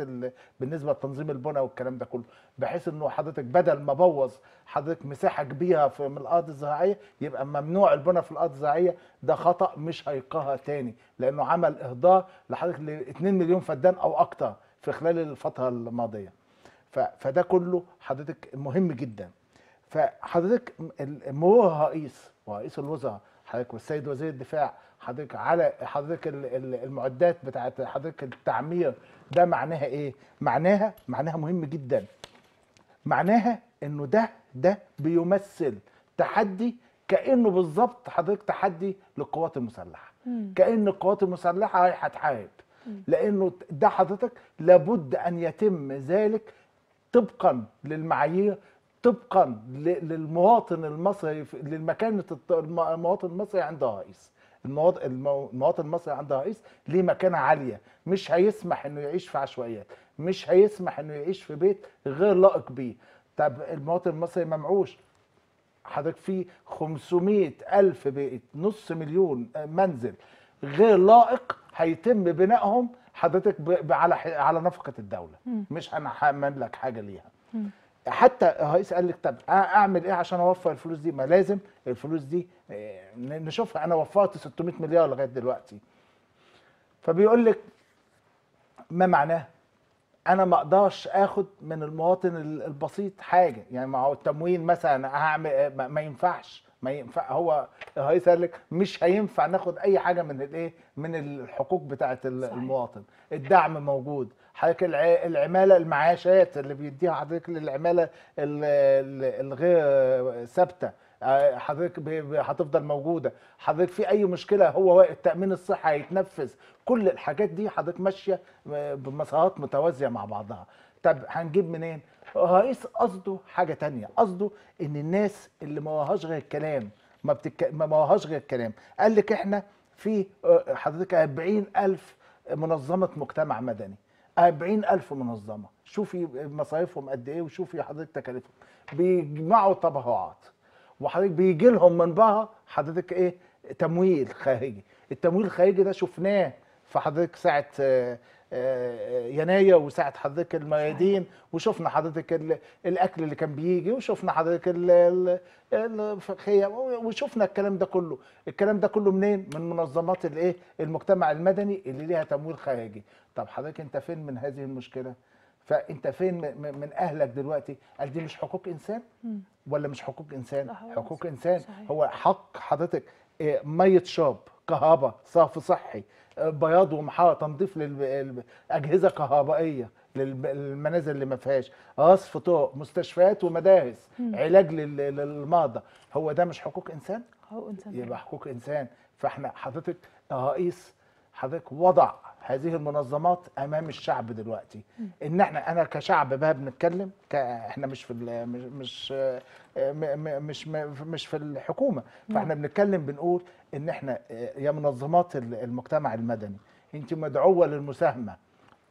بالنسبه لتنظيم البنى والكلام ده كله بحيث انه حضرتك بدل ما بوظ حضرتك مساحه كبيره في من الارض الزراعيه يبقى ممنوع البنى في الارض الزراعيه ده خطا مش هيقاها تاني لانه عمل اهدار لحضرتك ل 2 مليون فدان او اكتر في خلال الفتره الماضيه فده كله حضرتك مهم جدا فحضرتك مرور الرئيس ورئيس الوزراء حضرتك والسيد وزير الدفاع حضرتك على حضرتك المعدات بتاعه حضرتك التعمير ده معناها ايه معناها معناها مهم جدا معناها انه ده ده بيمثل تحدي كانه بالظبط حضرتك تحدي للقوات المسلحه مم. كان القوات المسلحه رايحه تحارب لانه ده حضرتك لابد ان يتم ذلك طبقا للمعايير طبقا للمواطن المصري لمكانه المواطن المصري عند الرئيس المواطن المصري عند الرئيس ليه مكانه عاليه مش هيسمح انه يعيش في عشوائيات مش هيسمح انه يعيش في بيت غير لائق بيه طب المواطن المصري ممعوش حضرتك في 500 ألف بيت نص مليون آه، منزل غير لائق هيتم بنائهم حضرتك على على نفقة الدولة مش هنحمل لك حاجة ليها حتى الرئيس قال لك طب اعمل ايه عشان اوفر الفلوس دي ما لازم الفلوس دي آه، نشوفها انا وفرت 600 مليار لغايه دلوقتي فبيقول لك ما معناه انا ما اقدرش اخد من المواطن البسيط حاجه يعني ما هو التموين مثلا هعمل آه، ما ينفعش ما ينفع هو الرئيس قال لك مش هينفع ناخد اي حاجه من الايه من الحقوق بتاعت المواطن الدعم موجود حضرتك العماله المعاشات اللي بيديها حضرتك للعماله الغير ثابته آه، حضرتك هتفضل موجوده حضرتك في اي مشكله هو التامين الصحي هيتنفذ كل الحاجات دي حضرتك ماشيه آه، بمسارات متوازيه مع بعضها طب هنجيب منين الرئيس قصده حاجه تانية قصده ان الناس اللي ما وراهاش غير الكلام ما بتك... ما وراهاش غير الكلام قال لك احنا في آه، حضرتك 40000 منظمه مجتمع مدني 40 ألف منظمة شوفي مصاريفهم قد إيه وشوفي حضرتك تكاليفهم بيجمعوا تبرعات وحضرتك بيجي لهم من بها حضرتك إيه تمويل خارجي التمويل الخارجي ده شفناه في حضرتك ساعة يناير وساعه حضرتك الميادين وشفنا حضرتك الاكل اللي كان بيجي وشفنا حضرتك الفخيه وشفنا الكلام ده كله الكلام ده كله منين من منظمات الايه المجتمع المدني اللي ليها تمويل خارجي طب حضرتك انت فين من هذه المشكله فانت فين من اهلك دلوقتي قال دي مش حقوق انسان ولا مش حقوق انسان حقوق انسان صحيح. هو حق حضرتك ميه شاب كهرباء صافي صحي بياض ومحاره تنظيف اجهزه كهربائيه للمنازل اللي ما فيهاش قصف طرق مستشفيات ومدارس مم. علاج للمرضى هو ده مش حقوق انسان حقوق انسان يبقى حقوق انسان فاحنا حضرتك رئيس حضرتك وضع هذه المنظمات امام الشعب دلوقتي ان احنا انا كشعب بقى بنتكلم احنا مش في مش مش مش في الحكومه فاحنا بنتكلم بنقول ان احنا يا منظمات المجتمع المدني انت مدعوه للمساهمه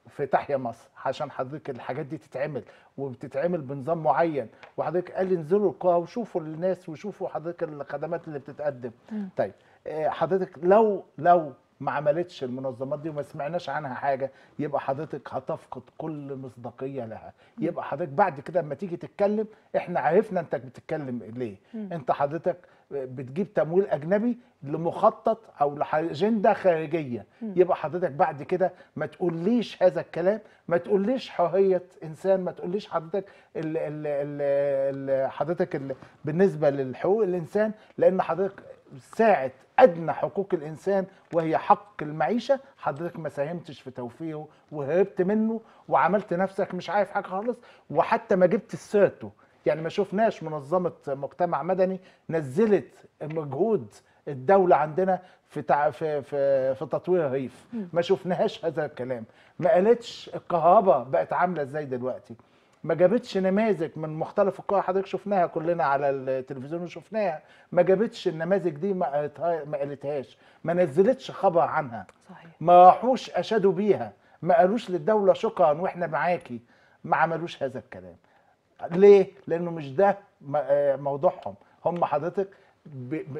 في تحيا مصر عشان حضرتك الحاجات دي تتعمل وبتتعمل بنظام معين وحضرتك قال انزلوا القاهره وشوفوا الناس وشوفوا حضرتك الخدمات اللي بتتقدم طيب آه، حضرتك لو لو ما عملتش المنظمات دي وما سمعناش عنها حاجه يبقى حضرتك هتفقد كل مصداقيه لها يبقى حضرتك بعد كده لما تيجي تتكلم احنا عرفنا انت بتتكلم ليه م. انت حضرتك بتجيب تمويل اجنبي لمخطط او لاجنده خارجيه م. يبقى حضرتك بعد كده ما تقوليش هذا الكلام ما تقوليش حريه انسان ما تقوليش حضرتك ال ال ال حضرتك ال بالنسبه للحقوق الانسان لان حضرتك ساعة أدنى حقوق الإنسان وهي حق المعيشة حضرتك ما ساهمتش في توفيره وهربت منه وعملت نفسك مش عارف حاجة خالص وحتى ما جبت سيرته يعني ما شفناش منظمة مجتمع مدني نزلت مجهود الدولة عندنا في تع... في في, في تطوير الريف ما شفناهاش هذا الكلام ما قالتش الكهرباء بقت عاملة ازاي دلوقتي ما جابتش نماذج من مختلف القوى حضرتك شفناها كلنا على التلفزيون وشفناها ما جابتش النماذج دي ما قالتهاش ما نزلتش خبر عنها صحيح. ما راحوش اشادوا بيها ما قالوش للدوله شكرا واحنا معاكي ما عملوش هذا الكلام ليه لانه مش ده آه، موضوعهم هم حضرتك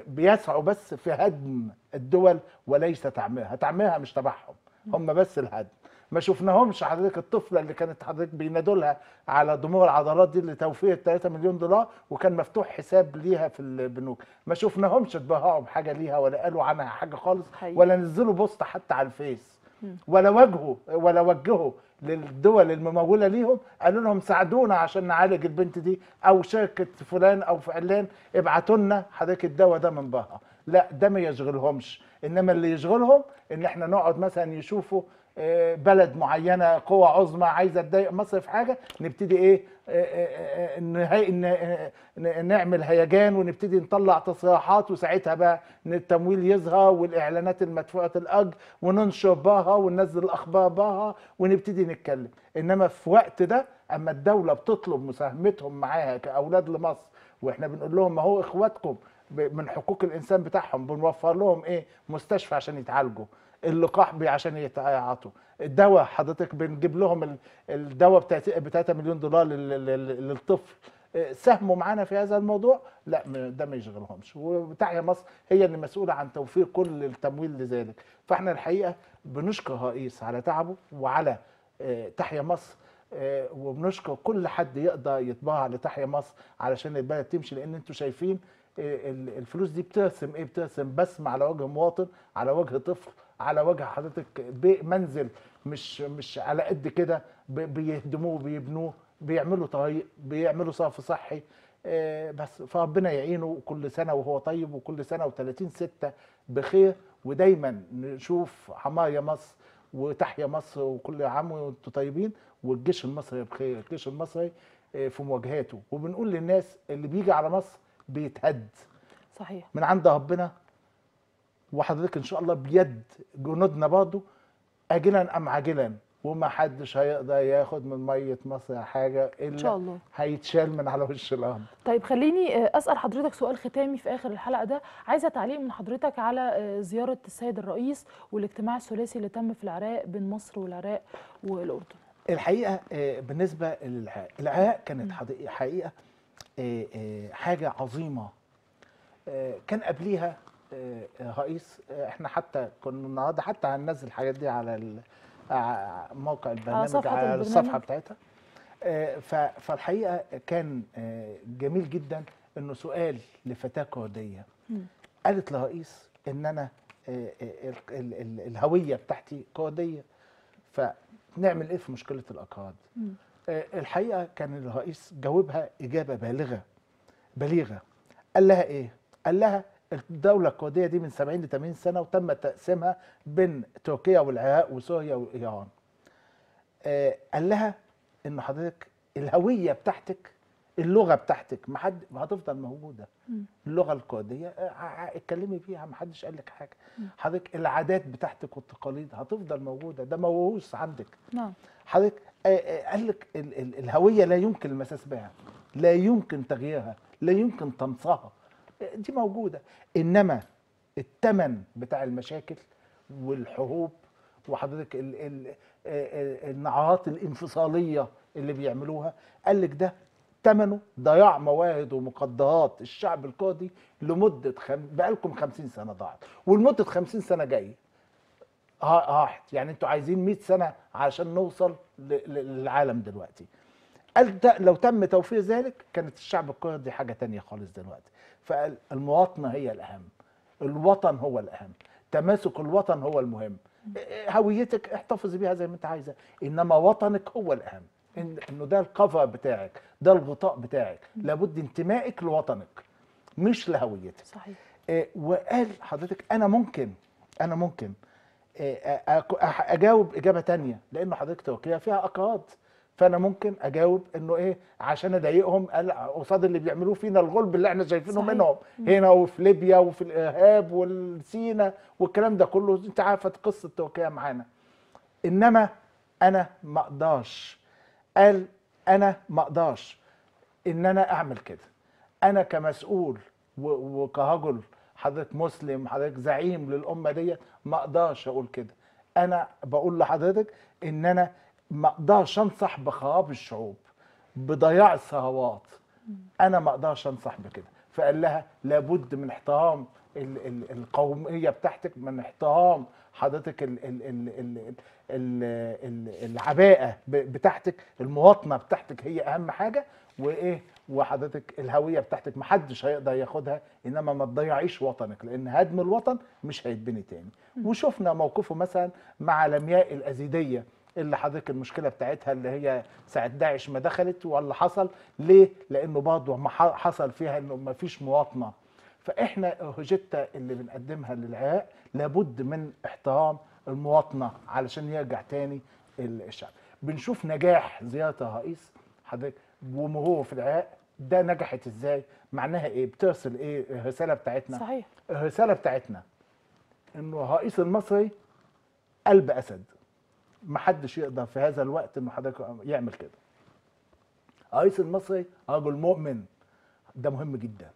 بيسعوا بس في هدم الدول وليس تعميرها تعميرها مش تبعهم هم بس الهدم ما شفناهمش حضرتك الطفله اللي كانت حضرتك بينادوا لها على ضمور العضلات دي لتوفير 3 مليون دولار وكان مفتوح حساب ليها في البنوك ما شفناهمش اتبهروا بحاجه ليها ولا قالوا عنها حاجه خالص ولا نزلوا بوست حتى على الفيس ولا وجهوا ولا وجهوا للدول المموله ليهم قالوا لهم ساعدونا عشان نعالج البنت دي او شركه فلان او فعلان ابعتوا لنا حضرتك الدواء ده من بره لا ده ما يشغلهمش انما اللي يشغلهم ان احنا نقعد مثلا يشوفوا آه، بلد معينه قوى عظمى عايزه تضايق مصر في حاجه نبتدي ايه آه، آه، نعمل هيجان ونبتدي نطلع تصريحات وساعتها بقى ان التمويل يظهر والاعلانات المدفوعه الاجر وننشر بها وننزل الاخبار بها ونبتدي نتكلم انما في وقت ده اما الدوله بتطلب مساهمتهم معاها كاولاد لمصر واحنا بنقول لهم ما هو اخواتكم من حقوق الانسان بتاعهم بنوفر لهم ايه مستشفى عشان يتعالجوا اللقاح عشان يتعاطوا الدواء حضرتك بنجيب لهم الدواء ب 3 مليون دولار للطفل ساهموا معانا في هذا الموضوع لا ده ما يشغلهمش يا مصر هي اللي مسؤوله عن توفير كل التمويل لذلك فاحنا الحقيقه بنشكر رئيس على تعبه وعلى آه، تحيا مصر آه، وبنشكر كل حد يقدر يطبع لتحيا مصر علشان البلد تمشي لان انتم شايفين آه، الفلوس دي بترسم ايه بترسم بسمه على وجه مواطن على وجه طفل على وجه حضرتك منزل مش مش على قد كده بيهدموه بيبنوه بيعملوا طريق بيعملوا صف صحي آه، بس فربنا يعينه كل سنه وهو طيب وكل سنه و30 6 بخير ودايما نشوف حمايه مصر وتحيا مصر وكل عام وانتم طيبين والجيش المصري بخير الجيش المصري آه، في مواجهاته وبنقول للناس اللي بيجي على مصر بيتهد صحيح من عند ربنا وحضرتك ان شاء الله بيد جنودنا برضه اجلا ام عاجلا وما حدش هيقدر ياخد من ميه مصر حاجه الا ان شاء الله هيتشال من على وش الارض. طيب خليني آه، اسال حضرتك سؤال ختامي في اخر الحلقه ده، عايزه تعليق من حضرتك على آه، زياره السيد الرئيس والاجتماع الثلاثي اللي تم في العراق بين مصر والعراق والاردن. الحقيقه آه، بالنسبه للعراق، العراق كانت حقيقه حاجه عظيمه كان قبليها آه، آه، رئيس آه، احنا حتى كنا النهارده حتى هننزل الحاجات دي على موقع البرنامج على الصفحه بتاعتها فالحقيقه كان جميل جدا انه سؤال لفتاه كرديه قالت لرئيس ان انا الهويه بتاعتي كرديه فنعمل ايه في مشكله الاكراد الحقيقه كان الرئيس جاوبها اجابه بالغه بليغه قال لها ايه قال لها الدولة الكردية دي من 70 ل 80 سنة وتم تقسيمها بين تركيا والعراق وسوريا وإيران آه، قال لها إن حضرتك الهوية بتاعتك اللغة بتاعتك ما حد هتفضل موجودة اللغة الكردية آه، اتكلمي فيها ما حدش قال لك حاجة حضرتك العادات بتاعتك والتقاليد هتفضل موجودة ده موروث عندك نعم حضرتك آه، قال لك الهوية لا يمكن المساس بها لا يمكن تغييرها لا يمكن طمسها دي موجوده انما التمن بتاع المشاكل والحروب وحضرتك النعرات الانفصاليه اللي بيعملوها قال لك ده ثمنه ضياع موارد ومقدرات الشعب الكردي لمده خم... بقالكم 50 سنه ضاعت ولمده 50 سنه جايه راحت يعني انتوا عايزين 100 سنه عشان نوصل للعالم دلوقتي قال ده لو تم توفير ذلك كانت الشعب الكردي حاجه تانية خالص دلوقتي فالمواطنه هي الاهم الوطن هو الاهم تماسك الوطن هو المهم هويتك احتفظ بيها زي ما انت عايزه انما وطنك هو الاهم إن انه ده القفا بتاعك ده الغطاء بتاعك لابد انتمائك لوطنك مش لهويتك صحيح آه، وقال حضرتك انا ممكن انا ممكن آه، آه، اجاوب اجابه تانية لانه حضرتك توكيلها فيها اكاد فانا ممكن اجاوب انه ايه عشان اضايقهم قصاد اللي بيعملوه فينا الغلب اللي احنا شايفينه صحيح. منهم هنا وفي ليبيا وفي الارهاب والسينا والكلام ده كله انت عارفه قصه تركيا معانا انما انا ما اقدرش قال انا ما اقدرش ان انا اعمل كده انا كمسؤول وكرجل حضرتك مسلم حضرتك زعيم للامه ديت ما اقدرش اقول كده انا بقول لحضرتك ان انا ما اقدرش انصح بخراب الشعوب بضياع الثروات انا ما اقدرش انصح بكده فقال لها لابد من احترام ال ال القوميه بتاعتك من احترام حضرتك ال ال ال ال ال العباءه بتاعتك المواطنه بتاعتك هي اهم حاجه وايه وحضرتك الهويه بتاعتك محدش هيقدر ياخدها انما ما تضيعيش وطنك لان هدم الوطن مش هيتبني تاني وشفنا موقفه مثلا مع لمياء الازيديه اللي حضرتك المشكله بتاعتها اللي هي ساعه داعش ما دخلت واللي حصل ليه لانه برضه حصل فيها انه ما فيش مواطنه فاحنا الهجته اللي بنقدمها للعراق لابد من احترام المواطنه علشان يرجع تاني الشعب بنشوف نجاح زياره الرئيس حضرتك ومروره في العراق ده نجحت ازاي معناها ايه بترسل ايه الرساله بتاعتنا صحيح الرساله بتاعتنا انه الرئيس المصري قلب اسد ما حدش يقدر في هذا الوقت انه حضرتك يعمل كده الرئيس المصري رجل مؤمن ده مهم جدا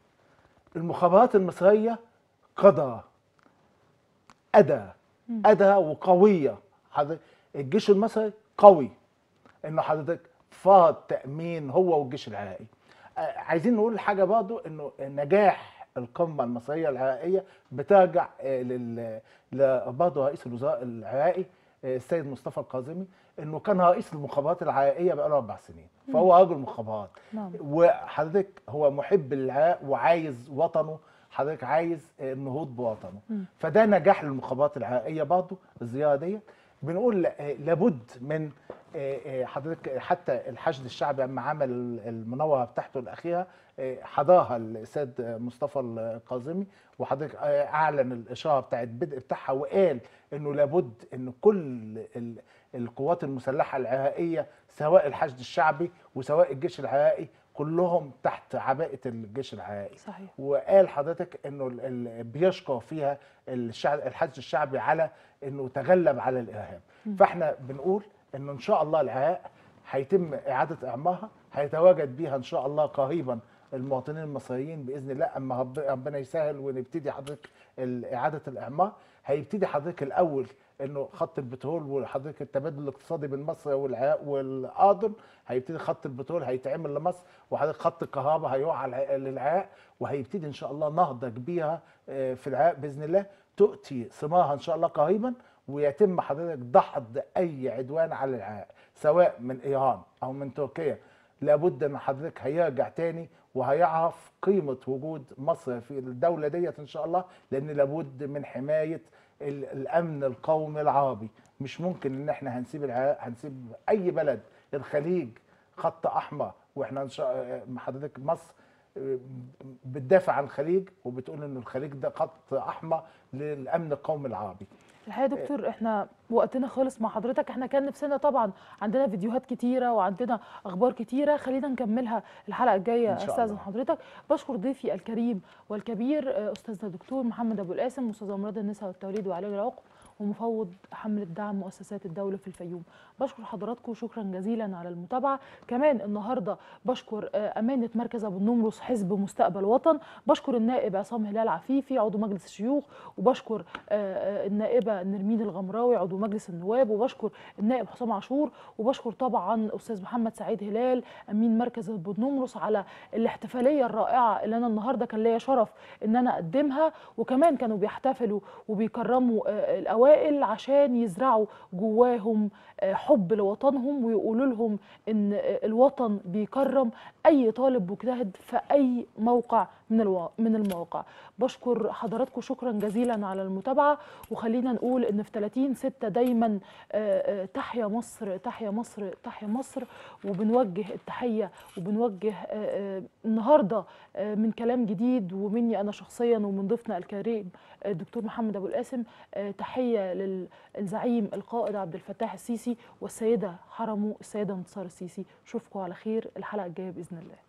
المخابرات المصريه قدرة أدى أدى وقوية حضرتك الجيش المصري قوي إنه حضرتك فرض تأمين هو والجيش العراقي عايزين نقول حاجة برضه إنه نجاح القمة المصرية العراقية بترجع آه، لبرضه رئيس الوزراء العراقي السيد مصطفى القاظمي انه كان رئيس المخابرات العراقيه بقاله اربع سنين فهو رجل مخابرات نعم. وحضرتك هو محب للعراق وعايز وطنه حضرتك عايز النهوض بوطنه فده نجاح للمخابرات العراقيه برضه الزياره ديت بنقول لابد من إيه، إيه، حضرتك حتى الحشد الشعبي لما عمل المناوره بتاعته الاخيره إيه، حضاها الاستاذ مصطفى القازمي وحضرتك اعلن الاشاره بتاعت بدء بتاعها وقال انه لابد ان كل القوات المسلحه العراقيه سواء الحشد الشعبي وسواء الجيش العراقي كلهم تحت عباءه الجيش العراقي صحيح. وقال حضرتك انه بيشكر فيها الحشد الشعبي على انه تغلب على الارهاب فاحنا بنقول ان ان شاء الله العاء هيتم اعاده اعمارها هيتواجد بيها ان شاء الله قريبا المواطنين المصريين باذن الله اما ربنا يسهل ونبتدي حضرتك اعاده الاعمار هيبتدي حضرتك الاول انه خط البترول وحضرتك التبادل الاقتصادي بين مصر والعراق والاردن هيبتدي خط البترول هيتعمل لمصر وحضرتك خط الكهرباء هيقع للعراق وهيبتدي ان شاء الله نهضه كبيره آه، في العراق باذن الله تؤتي ثمارها ان شاء الله قريبا ويتم حضرتك دحض اي عدوان على العراق سواء من ايران او من تركيا لابد ان حضرتك هيرجع تاني وهيعرف قيمه وجود مصر في الدوله ديت ان شاء الله لان لابد من حمايه الامن القومي العربي مش ممكن ان احنا هنسيب العراق هنسيب اي بلد الخليج خط احمر واحنا ان شاء حضرتك مصر آه، بتدافع عن الخليج وبتقول ان الخليج ده خط احمر للامن القومي العربي الحقيقه إيه. دكتور احنا وقتنا خالص مع حضرتك احنا كان نفسنا طبعا عندنا فيديوهات كتيره وعندنا اخبار كتيره خلينا نكملها الحلقه الجايه استاذن حضرتك بشكر ضيفي الكريم والكبير آه، استاذنا الدكتور محمد ابو القاسم استاذ امراض النساء والتوليد وعلاج العقم ومفوض حملة دعم مؤسسات الدولة في الفيوم بشكر حضراتكم شكرا جزيلا على المتابعة كمان النهاردة بشكر آه، أمانة مركز أبو النمرس حزب مستقبل وطن بشكر النائب عصام هلال عفيفي عضو مجلس الشيوخ وبشكر آه، آه، النائبة نرمين الغمراوي عضو مجلس النواب وبشكر النائب حسام عاشور وبشكر طبعا أستاذ محمد سعيد هلال أمين مركز أبو النمرس على الاحتفالية الرائعة اللي أنا النهاردة كان ليا شرف إن أنا أقدمها وكمان كانوا بيحتفلوا وبيكرموا الأوائل الأوائل عشان يزرعوا جواهم آه، حب لوطنهم ويقولوا لهم ان آه، الوطن بيكرم اي طالب مجتهد في اي موقع من الو... من المواقع بشكر حضراتكم شكرا جزيلا على المتابعه وخلينا نقول ان في 30 6 دايما آه، آه، تحيا مصر تحيا مصر تحيا مصر وبنوجه التحيه وبنوجه آه، النهارده من كلام جديد ومني انا شخصيا ومن ضيفنا الكريم الدكتور محمد ابو القاسم تحيه للزعيم القائد عبد الفتاح السيسي والسيده حرمه السيده انتصار السيسي اشوفكم على خير الحلقه الجايه باذن الله